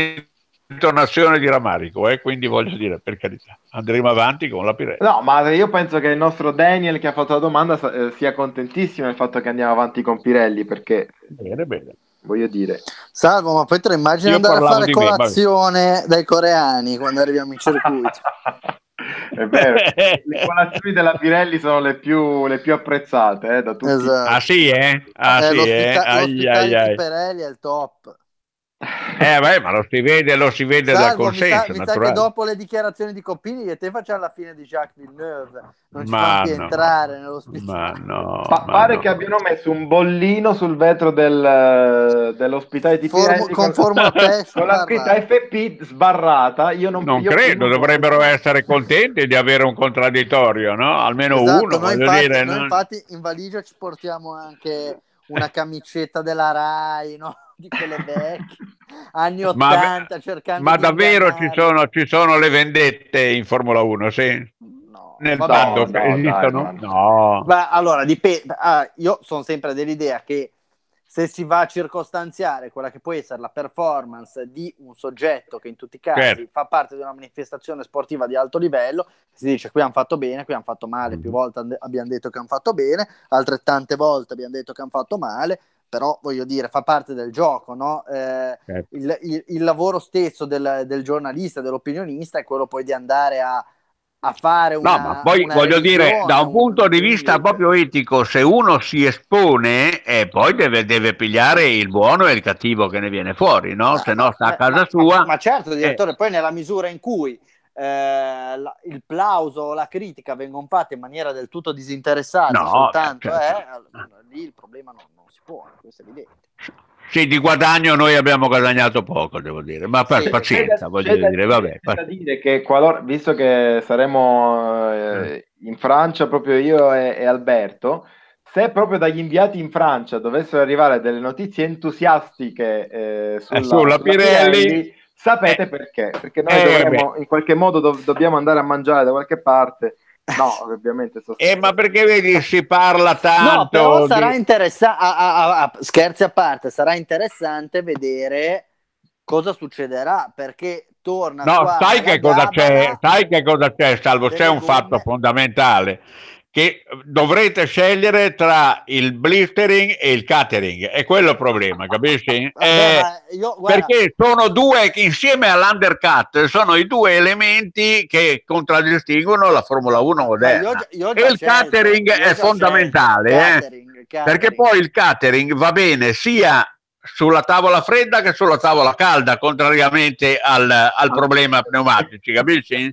ritornazione di ramarico, eh? quindi voglio dire, per carità, andremo avanti con la Pirelli. No, ma io penso che il nostro Daniel che ha fatto la domanda eh, sia contentissimo del fatto che andiamo avanti con Pirelli, perché... Bene, bene. Voglio dire. Salvo, ma poi te lo immagini io andare a fare colazione me, dai coreani quando arriviamo in circuito. È vero, le colazioni della Pirelli sono le più, le più apprezzate eh, da tutti. Esatto. Ah sì, eh? Ah, eh sì, eh? Ai, ai, ai. Pirelli è il top. Eh, beh, ma lo si vede, lo si vede Salvo, dal consenso. Mi sa, mi sa che dopo le dichiarazioni di Coppini e te facciamo la fine di Jacques Villeneuve, non ci ma no, entrare nello speciale. Ma no, pa- ma pare no. che abbiano messo un bollino sul vetro del, eh, dell'ospitale Form- con, con, con la scritta FP sbarrata. Io non, non io credo, dovrebbero essere contenti di avere un contraddittorio, no? Almeno esatto, uno. Noi infatti, dire, noi infatti in valigia ci portiamo anche una camicetta della RAI, no? di quelle vecchie, anni 80 ma, cercando Ma davvero ci sono, ci sono, le vendette in Formula 1, sì? No, Nel vabbè, no, esistono? Dai, no. Ma allora, dipende, ah, io sono sempre dell'idea che se si va a circostanziare quella che può essere la performance di un soggetto che in tutti i casi certo. fa parte di una manifestazione sportiva di alto livello, si dice qui hanno fatto bene, qui hanno fatto male, più mm. volte abbiamo detto che hanno fatto bene, altrettante volte abbiamo detto che hanno fatto male, però voglio dire, fa parte del gioco, no? eh, certo. il, il, il, lavoro stesso del, del, giornalista, dell'opinionista è quello poi di andare a, a fare una... No, ma poi voglio dire, da un punto di vista proprio etico, se uno si espone eh, poi deve, deve, pigliare il buono e il cattivo che ne viene fuori, no? Se no sta a eh, casa sua... Ma, ma certo, eh. direttore, eh. poi nella misura in cui eh, la, il plauso o la critica vengono fatte in maniera del tutto disinteressata, no, soltanto beh, certo. eh, allora, lì il problema non, non si può, questo è evidente. Sì, di guadagno noi abbiamo guadagnato poco, devo dire, ma per sì, pazienza, voglio da, dire, vabbè. C'è da dire che qualora, visto che saremo eh, in Francia, proprio io e, e Alberto, se proprio dagli inviati in Francia dovessero arrivare delle notizie entusiastiche eh, sulla, eh, sulla, sulla Pirelli, Pirelli Sapete eh. perché? Perché noi eh, dovremo, in qualche modo do- dobbiamo andare a mangiare da qualche parte. No, ovviamente. So eh, ma perché vedi, si parla tanto. No, però di... sarà interessante. scherzi a parte, sarà interessante vedere cosa succederà perché torna. No, sai che, cosa c'è, sai che cosa c'è, Salvo? C'è un fatto fondamentale che dovrete scegliere tra il blistering e il catering, è quello il problema, capisci? Eh, io, perché sono due che insieme all'undercut sono i due elementi che contraddistinguono la Formula 1 moderna. Io, io e eh. il catering è fondamentale, perché poi il catering va bene sia sulla tavola fredda che sulla tavola calda, contrariamente al, al ah. problema pneumatici, capisci?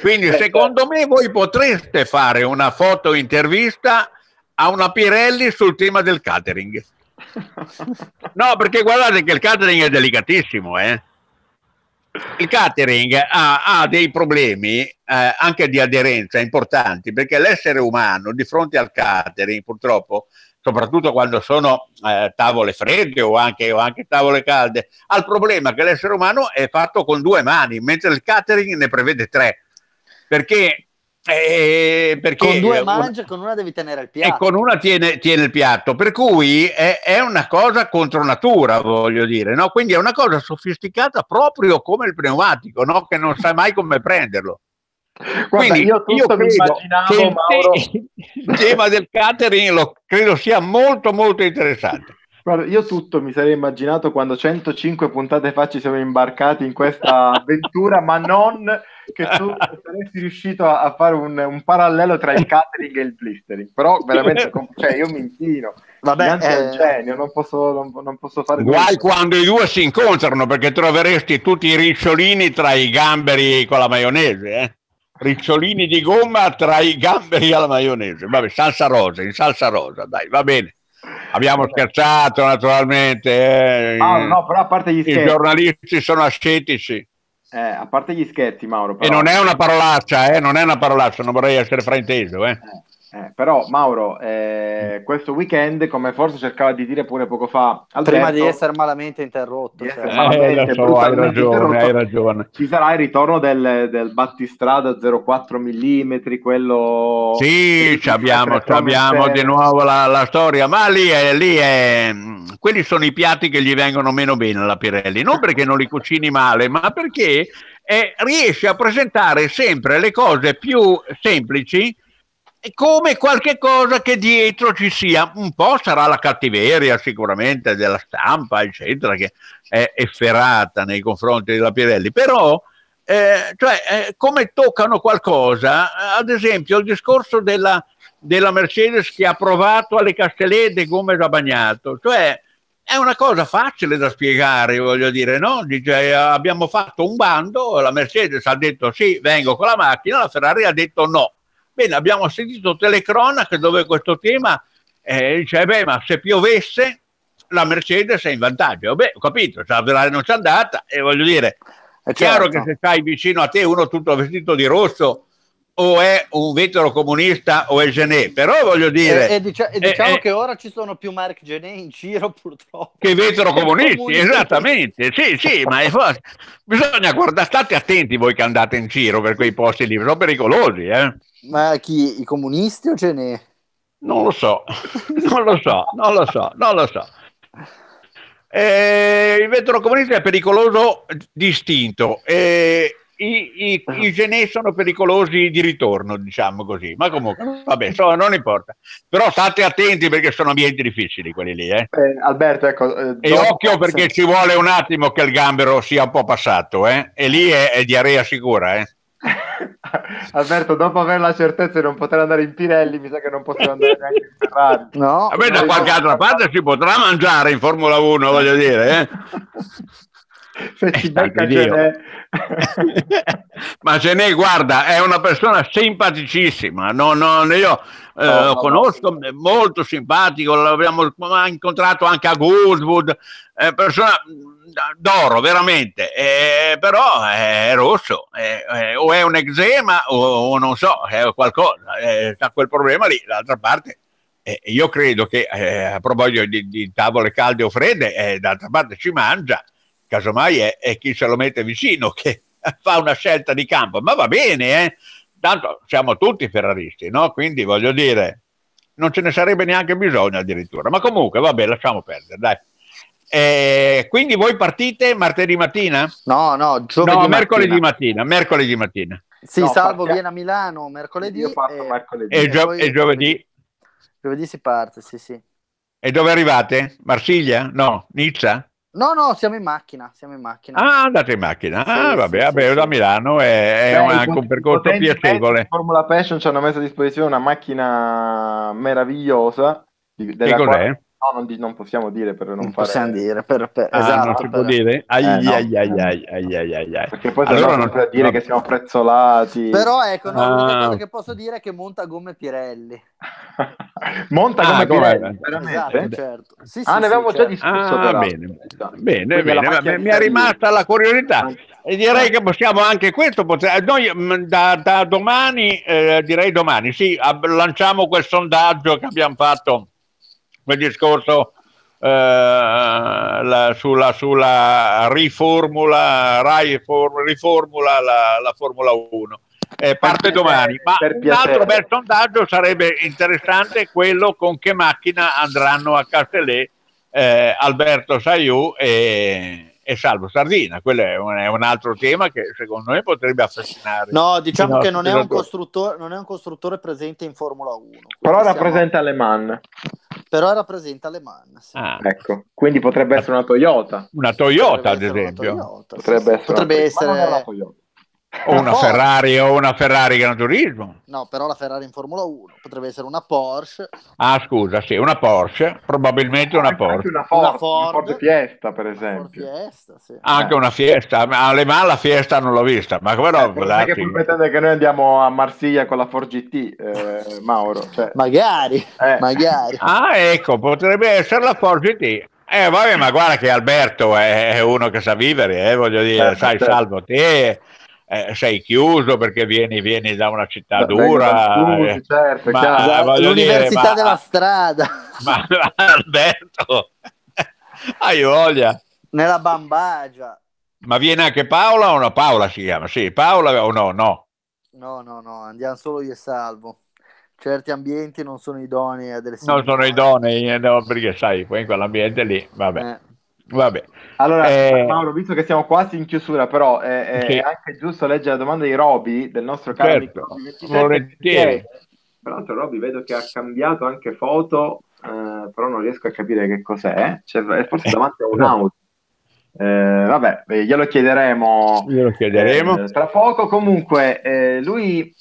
Quindi ecco. secondo me voi potreste fare una foto intervista a una Pirelli sul tema del catering. No, perché guardate che il catering è delicatissimo, eh? Il catering ha, ha dei problemi eh, anche di aderenza importanti perché l'essere umano di fronte al catering purtroppo soprattutto quando sono eh, tavole fredde o anche, o anche, tavole calde, ha il problema che l'essere umano è fatto con due mani, mentre il catering ne prevede tre perché eh, perché, con due mangi, con una devi tenere il piatto. E con una tiene, tiene il piatto, per cui è, è, una cosa contro natura, voglio dire, no? quindi è una cosa sofisticata proprio come il pneumatico, no? che non sai mai come prenderlo. Guarda, quindi io, io credo che il, il tema del catering lo credo sia molto molto interessante. Guarda, io tutto mi sarei immaginato quando 105 puntate fa ci siamo imbarcati in questa avventura, ma non che tu saresti riuscito a, a fare un, un, parallelo tra il catering e il blistering. Però veramente, cioè, io mi inchino. Vabbè, eh... un genio, non posso, non, non posso fare Guai questo. quando i due si incontrano, perché troveresti tutti i ricciolini tra i gamberi con la maionese, eh? Ricciolini di gomma tra i gamberi alla maionese, vabbè, salsa rosa, in salsa rosa, dai, va bene abbiamo scherzato naturalmente. Eh. No, no, però a parte gli scherzi. I giornalisti sono ascetici. Eh, a parte gli scherzi, Mauro. Però... E non è una parolaccia, eh, non è una parolaccia, non vorrei essere frainteso. Eh. eh. Eh, però Mauro, eh, mm. questo weekend, come forse cercava di dire pure poco fa, Alberto, prima di essere malamente interrotto, di cioè. essere eh, malamente, eh, so, hai ragione, interrotto, hai ragione. Ci sarà il ritorno del, del battistrada 04 mm, quello... Sì, abbiamo, abbiamo di nuovo la, la, storia, ma lì, è, lì è... Mm, quelli sono i piatti che gli vengono meno bene alla Pirelli, non perché non li cucini male, ma perché eh, riesce a presentare sempre le cose più semplici come qualche cosa che dietro ci sia, un po' sarà la cattiveria sicuramente della stampa, eccetera, che è efferata nei confronti della Pirelli, però eh, cioè, eh, come toccano qualcosa, ad esempio il discorso della, della Mercedes che ha provato alle Castellede Gomez ha bagnato, cioè è una cosa facile da spiegare, voglio dire, no? Dice, eh, abbiamo fatto un bando, la Mercedes ha detto sì, vengo con la macchina, la Ferrari ha detto no. Bene, abbiamo sentito telecronache dove questo tema eh, dice, eh beh, ma se piovesse la Mercedes è in vantaggio. Beh, ho capito, cioè, la non c'è andata e voglio dire, è eh, certo. chiaro che certo. se c'hai vicino a te uno tutto vestito di rosso o è un vetero comunista o è Genet, però voglio dire... E, e, dicia- e eh, diciamo eh, che ora ci sono più Marc Genet in giro purtroppo. Che vetero comunisti, comunisti, esattamente, sì sì, ma è forse... bisogna guardare, state attenti voi che andate in giro per quei posti lì, sono pericolosi. Eh. Ma chi, i comunisti o Genet? Non lo so, non lo so, non lo so, non lo so. Eh, il vetro comunista è pericoloso distinto. Eh, i, i, i Genet sono pericolosi di ritorno, diciamo così. Ma comunque, vabbè, so, non importa. Però state attenti perché sono ambienti difficili quelli lì. Eh. Eh, Alberto, ecco. Eh, e occhio perché ci vuole un attimo che il gambero sia un po' passato, eh? E lì è, è diarrea sicura, eh. Alberto, dopo aver la certezza di non poter andare in Pirelli, mi sa che non potrò andare neanche in Ferrari. No, Vabbè, da qualche altra parte si potrà mangiare in Formula 1, voglio dire. Eh? se ci becca ce n'è. ma ce n'è, guarda, è una persona simpaticissima, no, no, io eh, oh, lo conosco, no. molto simpatico, l'abbiamo incontrato anche a Goodwood, eh, persona mm, d'oro veramente, eh, però è rosso, o è un eczema o, o non so, è qualcosa, ha quel problema lì, d'altra parte eh, io credo che eh, a proposito di, di tavole calde o fredde, eh, d'altra parte ci mangia, casomai è, è chi se lo mette vicino che fa una scelta di campo, ma va bene, eh? tanto siamo tutti ferraristi, no? quindi voglio dire, non ce ne sarebbe neanche bisogno addirittura, ma comunque vabbè, lasciamo perdere, dai. Eh, quindi voi partite martedì mattina? No, no, giovedì no, mercoledì mattina. mattina mercoledì mattina. Sì, no, salvo partiamo. viene a Milano mercoledì. Io parto e, mercoledì. E, gio- e, e giovedì? Giovedì si parte, sì, sì. E dove arrivate? Marsiglia? No, Nizza? No, no, siamo in macchina, siamo in macchina. Ah, andate in macchina. Sì, ah, sì, vabbè, sì, vabbè da Milano è, è Beh, anche un percorso piacevole. Eh, Formula Passion ci hanno messo a disposizione una macchina meravigliosa. Di, che cos'è? Quale, No, non, non, possiamo dire per non, non fare... possiamo dire, per, per... Ah, esatto. Non si può dire? Eh, ai, eh, no. ai, ai, ai, ai, ai, ai, Perché poi allora non per dire no. che siamo prezzolati. Però ecco, no, ah. l'unica cosa che posso dire è che monta gomme Pirelli. monta ah, Pirelli, veramente? Esatto, certo. Sì, ah, sì, ah, ne avevamo sì, già certo. discusso. Ah, bene, bene, bene, bene. mi è rimasta la curiosità. E direi che possiamo anche questo, noi mm, da, da domani, eh, direi domani, sì, lanciamo quel sondaggio che abbiamo fatto quel discorso eh, la, sulla, sulla, riformula, Rai for, riformula la, la Formula 1. Eh, parte domani. Ma un altro bel sondaggio sarebbe interessante quello con che macchina andranno a Castellet eh, Alberto Saiu e, e, Salvo Sardina. Quello è un, è un, altro tema che secondo me potrebbe affascinare. No, diciamo che non è, non è, un costruttore, presente in Formula 1. Però rappresenta siamo... Le Mans però rappresenta Le Mans. Ah. Ecco, quindi potrebbe essere una Toyota. Una Toyota, potrebbe ad esempio. Una Toyota, potrebbe sì, essere, potrebbe essere o una, una Ferrari o una Ferrari Gran Turismo. No, però la Ferrari in Formula 1 potrebbe essere una Porsche. Ah, scusa, sì, una Porsche, probabilmente una Porsche. Una Ford, una Ford, una Ford Fiesta, per esempio. Fiesta, sì. Anche eh. una Fiesta, alle male la Fiesta non l'ho vista, ma però... Eh, però che che noi andiamo a Marsiglia con la Ford GT, eh, Mauro. Cioè... Magari, eh. magari. Ah, ecco, potrebbe essere la Ford GT. Eh, vabbè, ma guarda che Alberto è uno che sa vivere, eh, voglio dire, certo, sai, certo. salvo te eh, sei chiuso perché vieni, vieni da una città Vabbè, dura. Studi, eh. certo, ma, esatto. L'università dire, ma, della strada. Ma, ma Alberto, hai voglia. Nella bambagia. Ma viene anche Paola o no? Paola si chiama, sì, Paola o no? No, no, no, no. andiamo solo io e Salvo. Certi ambienti non sono idonei a delle situazioni. Non sono idonei, eh, no, perché sai, poi in quell'ambiente lì, vabbè. Eh. Vabbè. Allora, eh... Mauro, visto che siamo quasi in chiusura, però eh, eh, è, è sì. anche giusto leggere la domanda di Roby, del nostro caro certo. Tra l'altro Roby vedo che ha cambiato anche foto, eh, però non riesco a capire che cos'è. Cioè, forse davanti a un'auto. Eh, vabbè, eh, glielo chiederemo, glielo chiederemo. Eh, tra poco. Comunque, eh, lui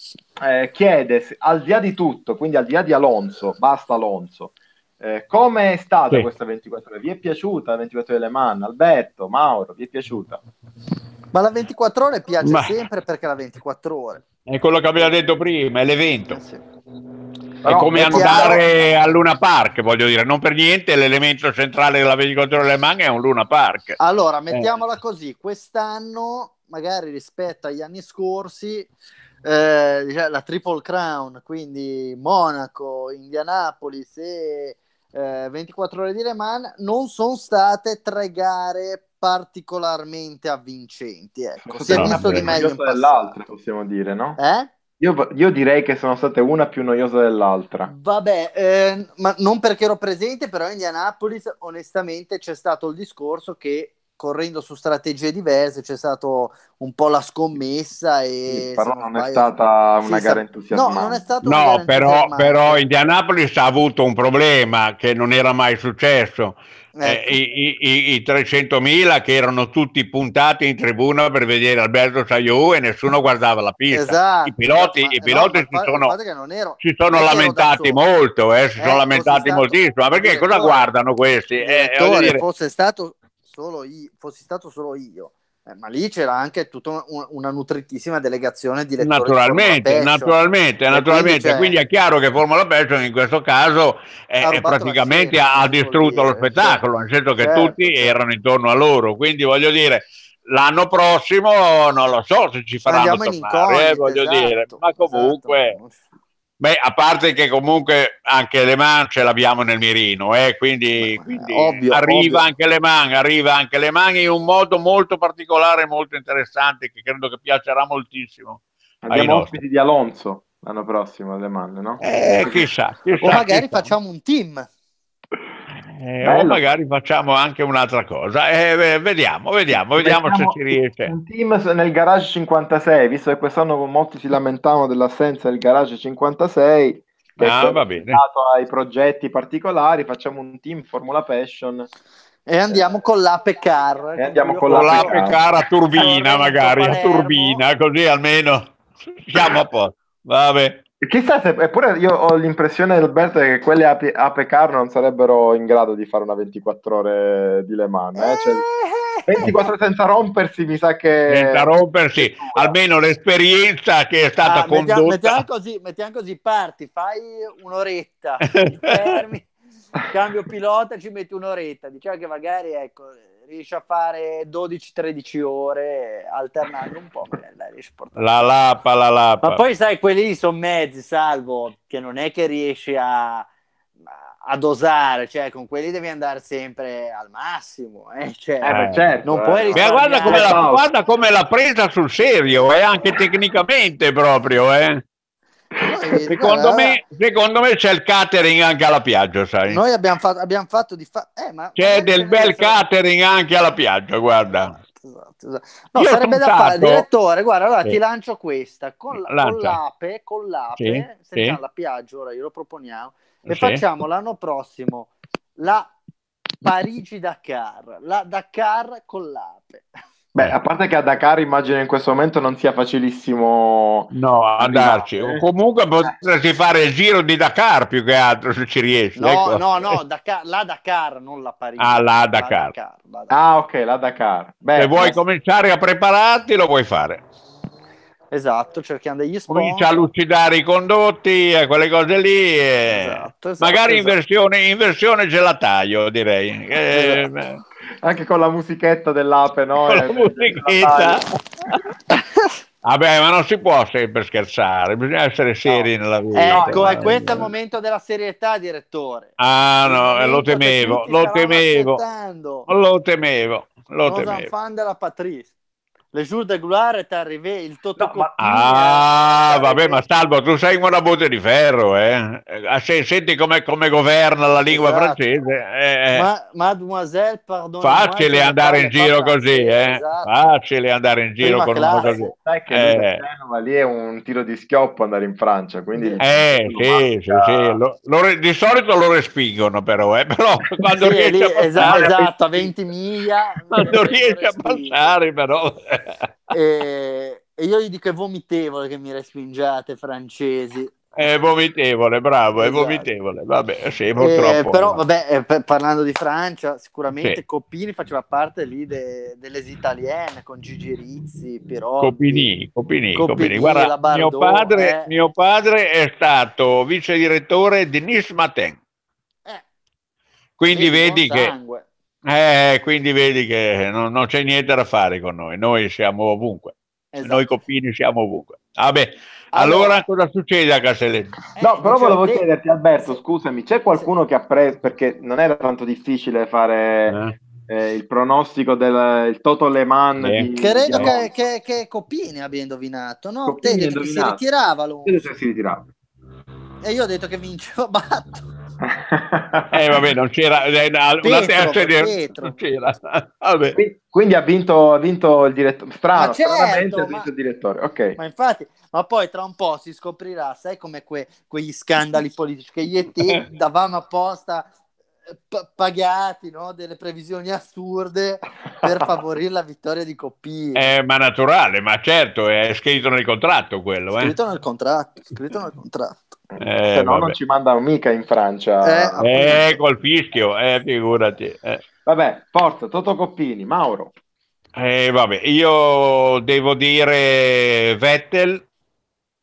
chiede, al di là di tutto, quindi al di là di Alonso, basta Alonso, eh, come è stata sì. questa 24 ore? Vi è piaciuta la 24 ore Le Mans? Alberto, Mauro, vi è piaciuta? Ma la 24 ore piace Ma... sempre perché la 24 ore. È quello che abbiamo detto prima, è l'evento. Eh, sì. È come andare a Luna Park, voglio dire, non per niente l'elemento centrale della 24 ore Le Mans è un Luna Park. Allora, eh. mettiamola eh. così, quest'anno, magari rispetto agli anni scorsi, eh, la Triple Crown, quindi Monaco, Indianapolis e eh, 24 ore di Le Mans non sono state tre gare particolarmente avvincenti. Ecco. Si è visto di meglio. dell'altra, possiamo dire, no? Eh? Io, io, direi che sono state una più noiosa dell'altra. Vabbè, eh, ma non perché ero presente, però a Indianapolis onestamente c'è stato il discorso che correndo su strategie diverse, c'è stato un po' la scommessa. E, sì, però non, è stata una gara entusiasmante. No, però, però Indianapolis ha avuto un problema che non era mai successo. Eh. Eh, i, i, i, 300.000 che erano tutti puntati in tribuna per vedere Alberto Saiu e nessuno guardava la pista. Esatto. I piloti, no, i piloti no, si, sono, ero, si, sono, lamentati molto, eh, si sono ecco, lamentati moltissimo. Ma perché cosa guardano questi? Eh, eh dire, fosse stato solo io, fossi stato solo io, eh, ma lì c'era anche tutta una nutritissima delegazione di lettori. Naturalmente, naturalmente, naturalmente. Quindi, quindi, è chiaro che Formula Passion in questo caso è, praticamente scena, ha distrutto dire, lo spettacolo, certo, nel senso che certo, tutti erano intorno a loro. Quindi voglio dire l'anno prossimo non lo so se ci faranno Andiamo tornare, eh, voglio esatto, dire, ma esatto, esatto. comunque esatto. Beh, a parte che comunque anche Le Mans ce l'abbiamo nel mirino, eh, quindi, quindi ovvio, arriva, ovvio. Anche Man, arriva anche Le Mans, in un modo molto particolare, molto interessante, che credo che piacerà moltissimo. Abbiamo ospiti di Alonso l'anno prossimo Le Mans, no? Eh, chissà, chissà, O magari chissà. facciamo un team eh, o magari facciamo anche un'altra cosa. Eh, vediamo, vediamo, vediamo, vediamo se ci riesce. Un team nel garage 56, visto che quest'anno molti si lamentavano dell'assenza del garage 56, che ah, va bene. ai progetti particolari, facciamo un team Formula Passion. E andiamo con l'ape car. E andiamo con, con l'ape car. a turbina, magari, a turbina, così almeno siamo a posto. Vabbè. Chissà se, eppure io ho l'impressione, Alberto, che quelle a, P- a Pecar non sarebbero in grado di fare una 24 ore di Le Mans. Eh? Cioè, 24 eh. ore senza rompersi, mi sa che. Senza rompersi, almeno l'esperienza che è stata ah, condotta. Mettiamo, mettiamo, così, mettiamo così: parti, fai un'oretta, fermi, cambio pilota, ci metti un'oretta. Diciamo che magari ecco riesce a fare 12-13 ore alternando un po'. La lapa, la lapa. Ma poi sai, quelli sono mezzi, salvo, che non è che riesci a, a dosare, cioè con quelli devi andare sempre al massimo. Eh? Cioè, eh, certo, non eh. puoi Ma guarda come, la, guarda come l'ha presa sul serio, eh? anche tecnicamente proprio. Eh? secondo, me, secondo, me, c'è il catering anche alla piaggia, sai? Noi abbiamo fatto, abbiamo fatto di fa- eh, ma C'è del bel catering anche alla piaggia, guarda. Esatto, esatto. esatto. No, Io sarebbe da fare, direttore, guarda, allora sì. ti lancio questa, con, con l'ape, con l'ape, sì, sì. la piaggia, ora glielo proponiamo, e facciamo l'anno prossimo la Parigi-Dakar, la Dakar con l'ape. Beh, eh. a parte che a Dakar immagino in questo momento non sia facilissimo no, andarci. Eh. Comunque potresti fare il giro di Dakar più che altro se ci riesci. No, ecco. no, no, Dakar, la Dakar, non la Parigi. Ah, la Dakar. La Dakar, la Dakar. Ah, ok, la Dakar. Beh, se vuoi questo... cominciare a prepararti lo puoi fare. Esatto, cerchiamo degli sponsor. Comincia a lucidare i condotti e quelle cose lì. E... Esatto, esatto, Magari esatto. In, versione, in versione ce la taglio, direi. Eh, esatto. eh, Anche con la musichetta dell'ape, no? Con eh, la musichetta. Vabbè, ma non si può sempre scherzare, bisogna essere seri no. nella vita. Ecco, è questo il momento della serietà, direttore. Ah no, lo temevo, lo temevo, lo temevo, lo temevo. Sono fan della Patrice le jour de gloire est arrivé il Toto No, ma... Ah, vabbè, ma Salvo, tu sei una botte di ferro, eh? eh ah, senti come, come governa la lingua esatto. francese. Eh. eh. Ma, mademoiselle, pardon. Facile andare in giro così, eh? Esatto. Facile andare in giro Prima con classe. uno così. Sai che eh. Genova, lì è un tiro di schioppo andare in Francia, quindi... Eh, sì, sì, sì. Lo, lo, di solito lo respingono però, eh? però quando sì, riesce lì, a passare... Esatto, a 20 miglia... Quando eh, riesce a passare però e, e, io gli dico è vomitevole che mi respingiate francesi. È vomitevole, bravo, esatto. è vomitevole. Vabbè, sì, eh, purtroppo. Eh, però, vabbè, parlando di Francia, sicuramente sì. Coppini faceva parte lì de, delle italiane con Gigi Rizzi, però. Coppini, Coppini, Coppini. Guarda, Bardone, mio, padre, eh. mio padre è stato vice direttore di Nice Nismaten. Eh. Quindi vedi che sangue. Eh, quindi vedi che non, non, c'è niente da fare con noi, noi siamo ovunque, esatto. noi coppini siamo ovunque. Vabbè, ah, allora, allora, cosa succede a Castelletto? Eh, no, però volevo detto. chiederti Alberto, scusami, c'è qualcuno sì. che ha preso, perché non era tanto difficile fare... Eh. Eh, il pronostico del il Toto Le Mans eh. di, credo di che, che, che, Copini abbia indovinato no? Copini Tede indovinato. si ritirava lui. Tede si ritirava e io ho detto che vinceva Batto eh vabbè, non c'era eh, una Pietro, cioè, Pietro. Non c'era. Vabbè. Quindi, quindi ha vinto, ha vinto il direttore. Strano, ma certo, ha vinto il direttore. Okay. Ma infatti, ma poi tra un po' si scoprirà, sai come que, quegli scandali politici che gli ET davamo apposta eh, P- pagati no? delle previsioni assurde per favorire la vittoria di Coppini. Eh, ma naturale, ma certo, è scritto nel contratto quello. Eh. Scritto eh? nel contratto, scritto nel contratto. Eh, Se no, vabbè. non ci mandano mica in Francia. Eh, eh col fischio, eh, figurati. Eh. Vabbè, forza, Toto Coppini, Mauro. Eh, vabbè, io devo dire Vettel.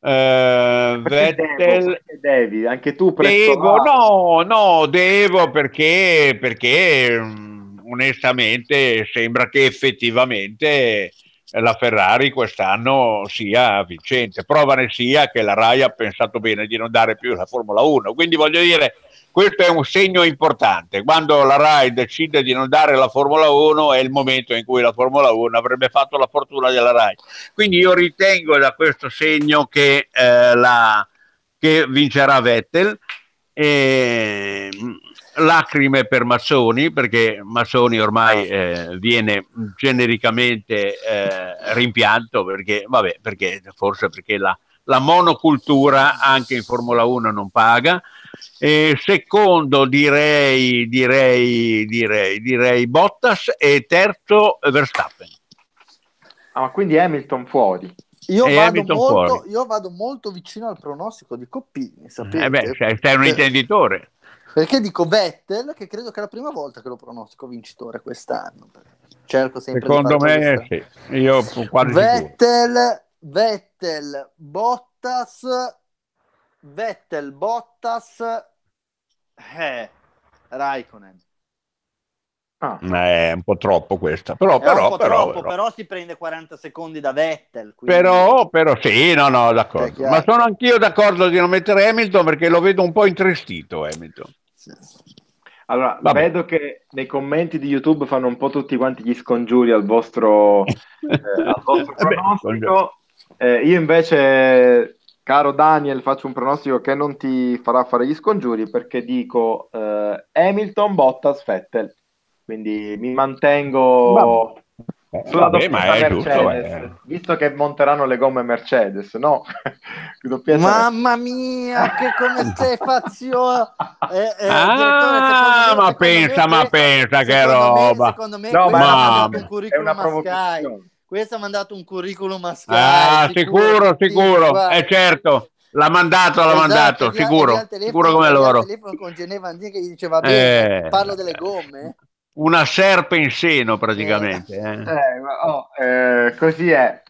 Uh, Vettel devi, anche tu devo, no, no, devo perché, perché mm, onestamente sembra che effettivamente la Ferrari quest'anno sia vincente. Prova ne sia che la RAI ha pensato bene di non dare più la Formula 1. Quindi voglio dire, questo è un segno importante. Quando la RAI decide di non dare la Formula 1 è il momento in cui la Formula 1 avrebbe fatto la fortuna della RAI. Quindi io ritengo da questo segno che, eh, la, che vincerà Vettel. E, lacrime per Massoni, perché Massoni ormai eh, viene genericamente eh, rimpianto, perché, vabbè, perché, forse perché la, la, monocultura anche in Formula 1 non paga. E secondo direi, direi, direi, direi Bottas e terzo Verstappen. Ah, ma quindi Hamilton fuori? Io vado, molto, io vado, molto, vicino al pronostico di Coppini, sapete? Eh beh, cioè, sei un intenditore. Perché dico Vettel, che credo che è la prima volta che lo pronostico vincitore quest'anno. Cerco sempre Secondo me sì, io quasi Vettel, sicuro. Vettel, Bottas, Vettel, Bottas, eh, Raikkonen. Ah. Mm, è un po' troppo questa, però, però, però, troppo, però, si prende 40 secondi da Vettel. Quindi... Però, però, sì, no, no, d'accordo. Ma sono anch'io d'accordo di non mettere Hamilton perché lo vedo un po' intristito Hamilton. Sì. Allora, Vabbè. vedo che nei commenti di YouTube fanno un po' tutti quanti gli scongiuri al vostro, eh, al vostro eh pronostico. Eh, io invece, caro Daniel, faccio un pronostico che non ti farà fare gli scongiuri perché dico eh, Hamilton, Bottas, Vettel. Quindi mi mantengo ma, sulla vabbè, doppietta Mercedes, tutto, eh. visto che monteranno le gomme Mercedes, no? Mamma mia, che come stai fazio! Eh, eh, ah, me, ma pensa, me, ma pensa che roba! Me, no, ma è, è una provocazione. Questo ha mandato un curriculum a Sky. Ah, sicuro, sicuro, è eh, certo. L'ha mandato, l'ha esatto, mandato, sicuro. Telefono, sicuro come loro. Il telefono con Geneva che gli diceva, eh. parlo delle gomme una serpe in seno praticamente. Eh. Eh, eh oh, eh, così è.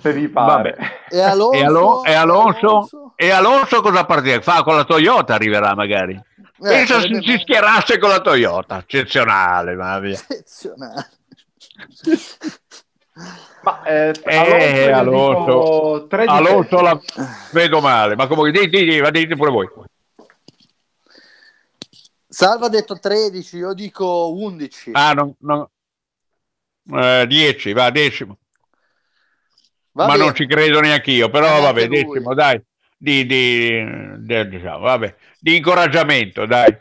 Se vi pare. E Alonso, e, Alonso, e, Alonso, e Alonso cosa partire? Fa con la Toyota arriverà magari. Eh, Pensa se si schierasse con la Toyota. Eccezionale, mamma mia. Eccezionale. Ma eh, Alonso, eh, Alonso, Alonso la... vedo male, ma come dite, dite, dite pure voi. Salva ha detto 13, io dico 11. Ah, no, no. Eh, 10, va, decimo. Va Ma bene. non ci credo neanche io, però eh, vabbè, decimo, dai. Di, di, di, diciamo, vabbè, di incoraggiamento, dai.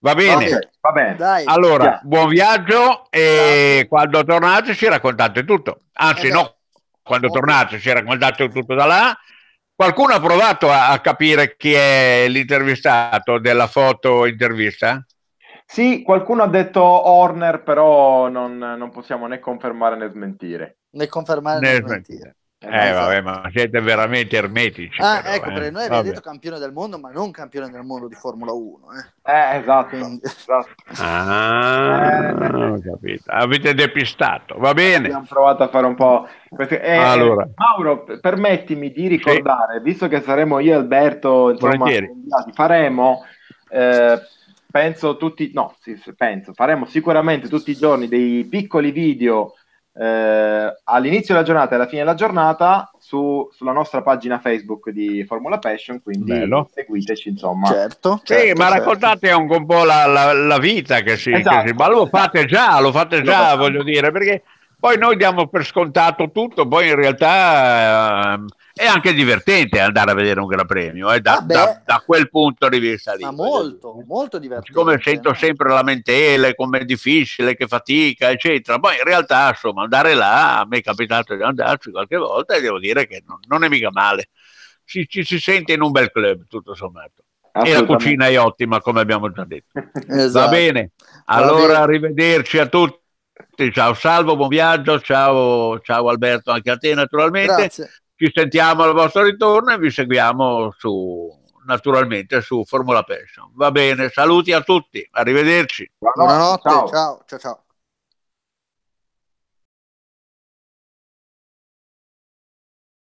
Va bene, okay. va bene. Dai, allora, via. buon viaggio e Ciao. quando tornate ci raccontate tutto. Anzi, eh no, quando okay. tornate ci raccontate tutto da là Qualcuno ha provato a, a capire chi è l'intervistato della foto intervista? Sì, qualcuno ha detto Horner, però non, non possiamo né confermare né smentire. Né confermare né, né smentire. Eh, vabbè, ma siete veramente ermetici. Ah, però, ecco, eh. perché noi abbiamo detto campione del mondo, ma non campione del mondo di Formula 1. Eh, eh esatto. Quindi... esatto. Ah, eh, capito. Avete depistato, va bene. Abbiamo provato a fare un po'... Eh, allora. Mauro, permettimi di ricordare, sì. visto che saremo io e Alberto, insomma, faremo... Eh, penso tutti, no, sì, penso, faremo sicuramente tutti i giorni dei piccoli video eh, all'inizio della giornata e alla fine della giornata su, sulla nostra pagina Facebook di Formula Passion, quindi Bello. seguiteci insomma. Certo, certo sì, ma certo. raccontate un po' la, la, la, vita che si, esatto. che si... Ma lo esatto. fate già, lo fate già, lo voglio dire, perché poi noi diamo per scontato tutto, poi in realtà eh, è anche divertente andare a vedere un Gran Premio, eh, da, ah, da, da, quel punto di vista lì. Ma molto, molto divertente. Eh. Come sento no? sempre lamentele, com'è difficile, che fatica, eccetera. Poi in realtà, insomma, andare là, a me è capitato di andarci qualche volta e devo dire che non, non è mica male. Ci, ci si sente in un bel club, tutto sommato e la cucina è ottima, come abbiamo già detto. esatto. Va bene, allora Va bene. arrivederci a tutti. Sì, ciao Salvo, buon viaggio, ciao, ciao Alberto anche a te naturalmente. Grazie. Ci sentiamo al vostro ritorno e vi seguiamo su, naturalmente su Formula Passion. Va bene, saluti a tutti, arrivederci. Buonanotte, ciao ciao. ciao. ciao.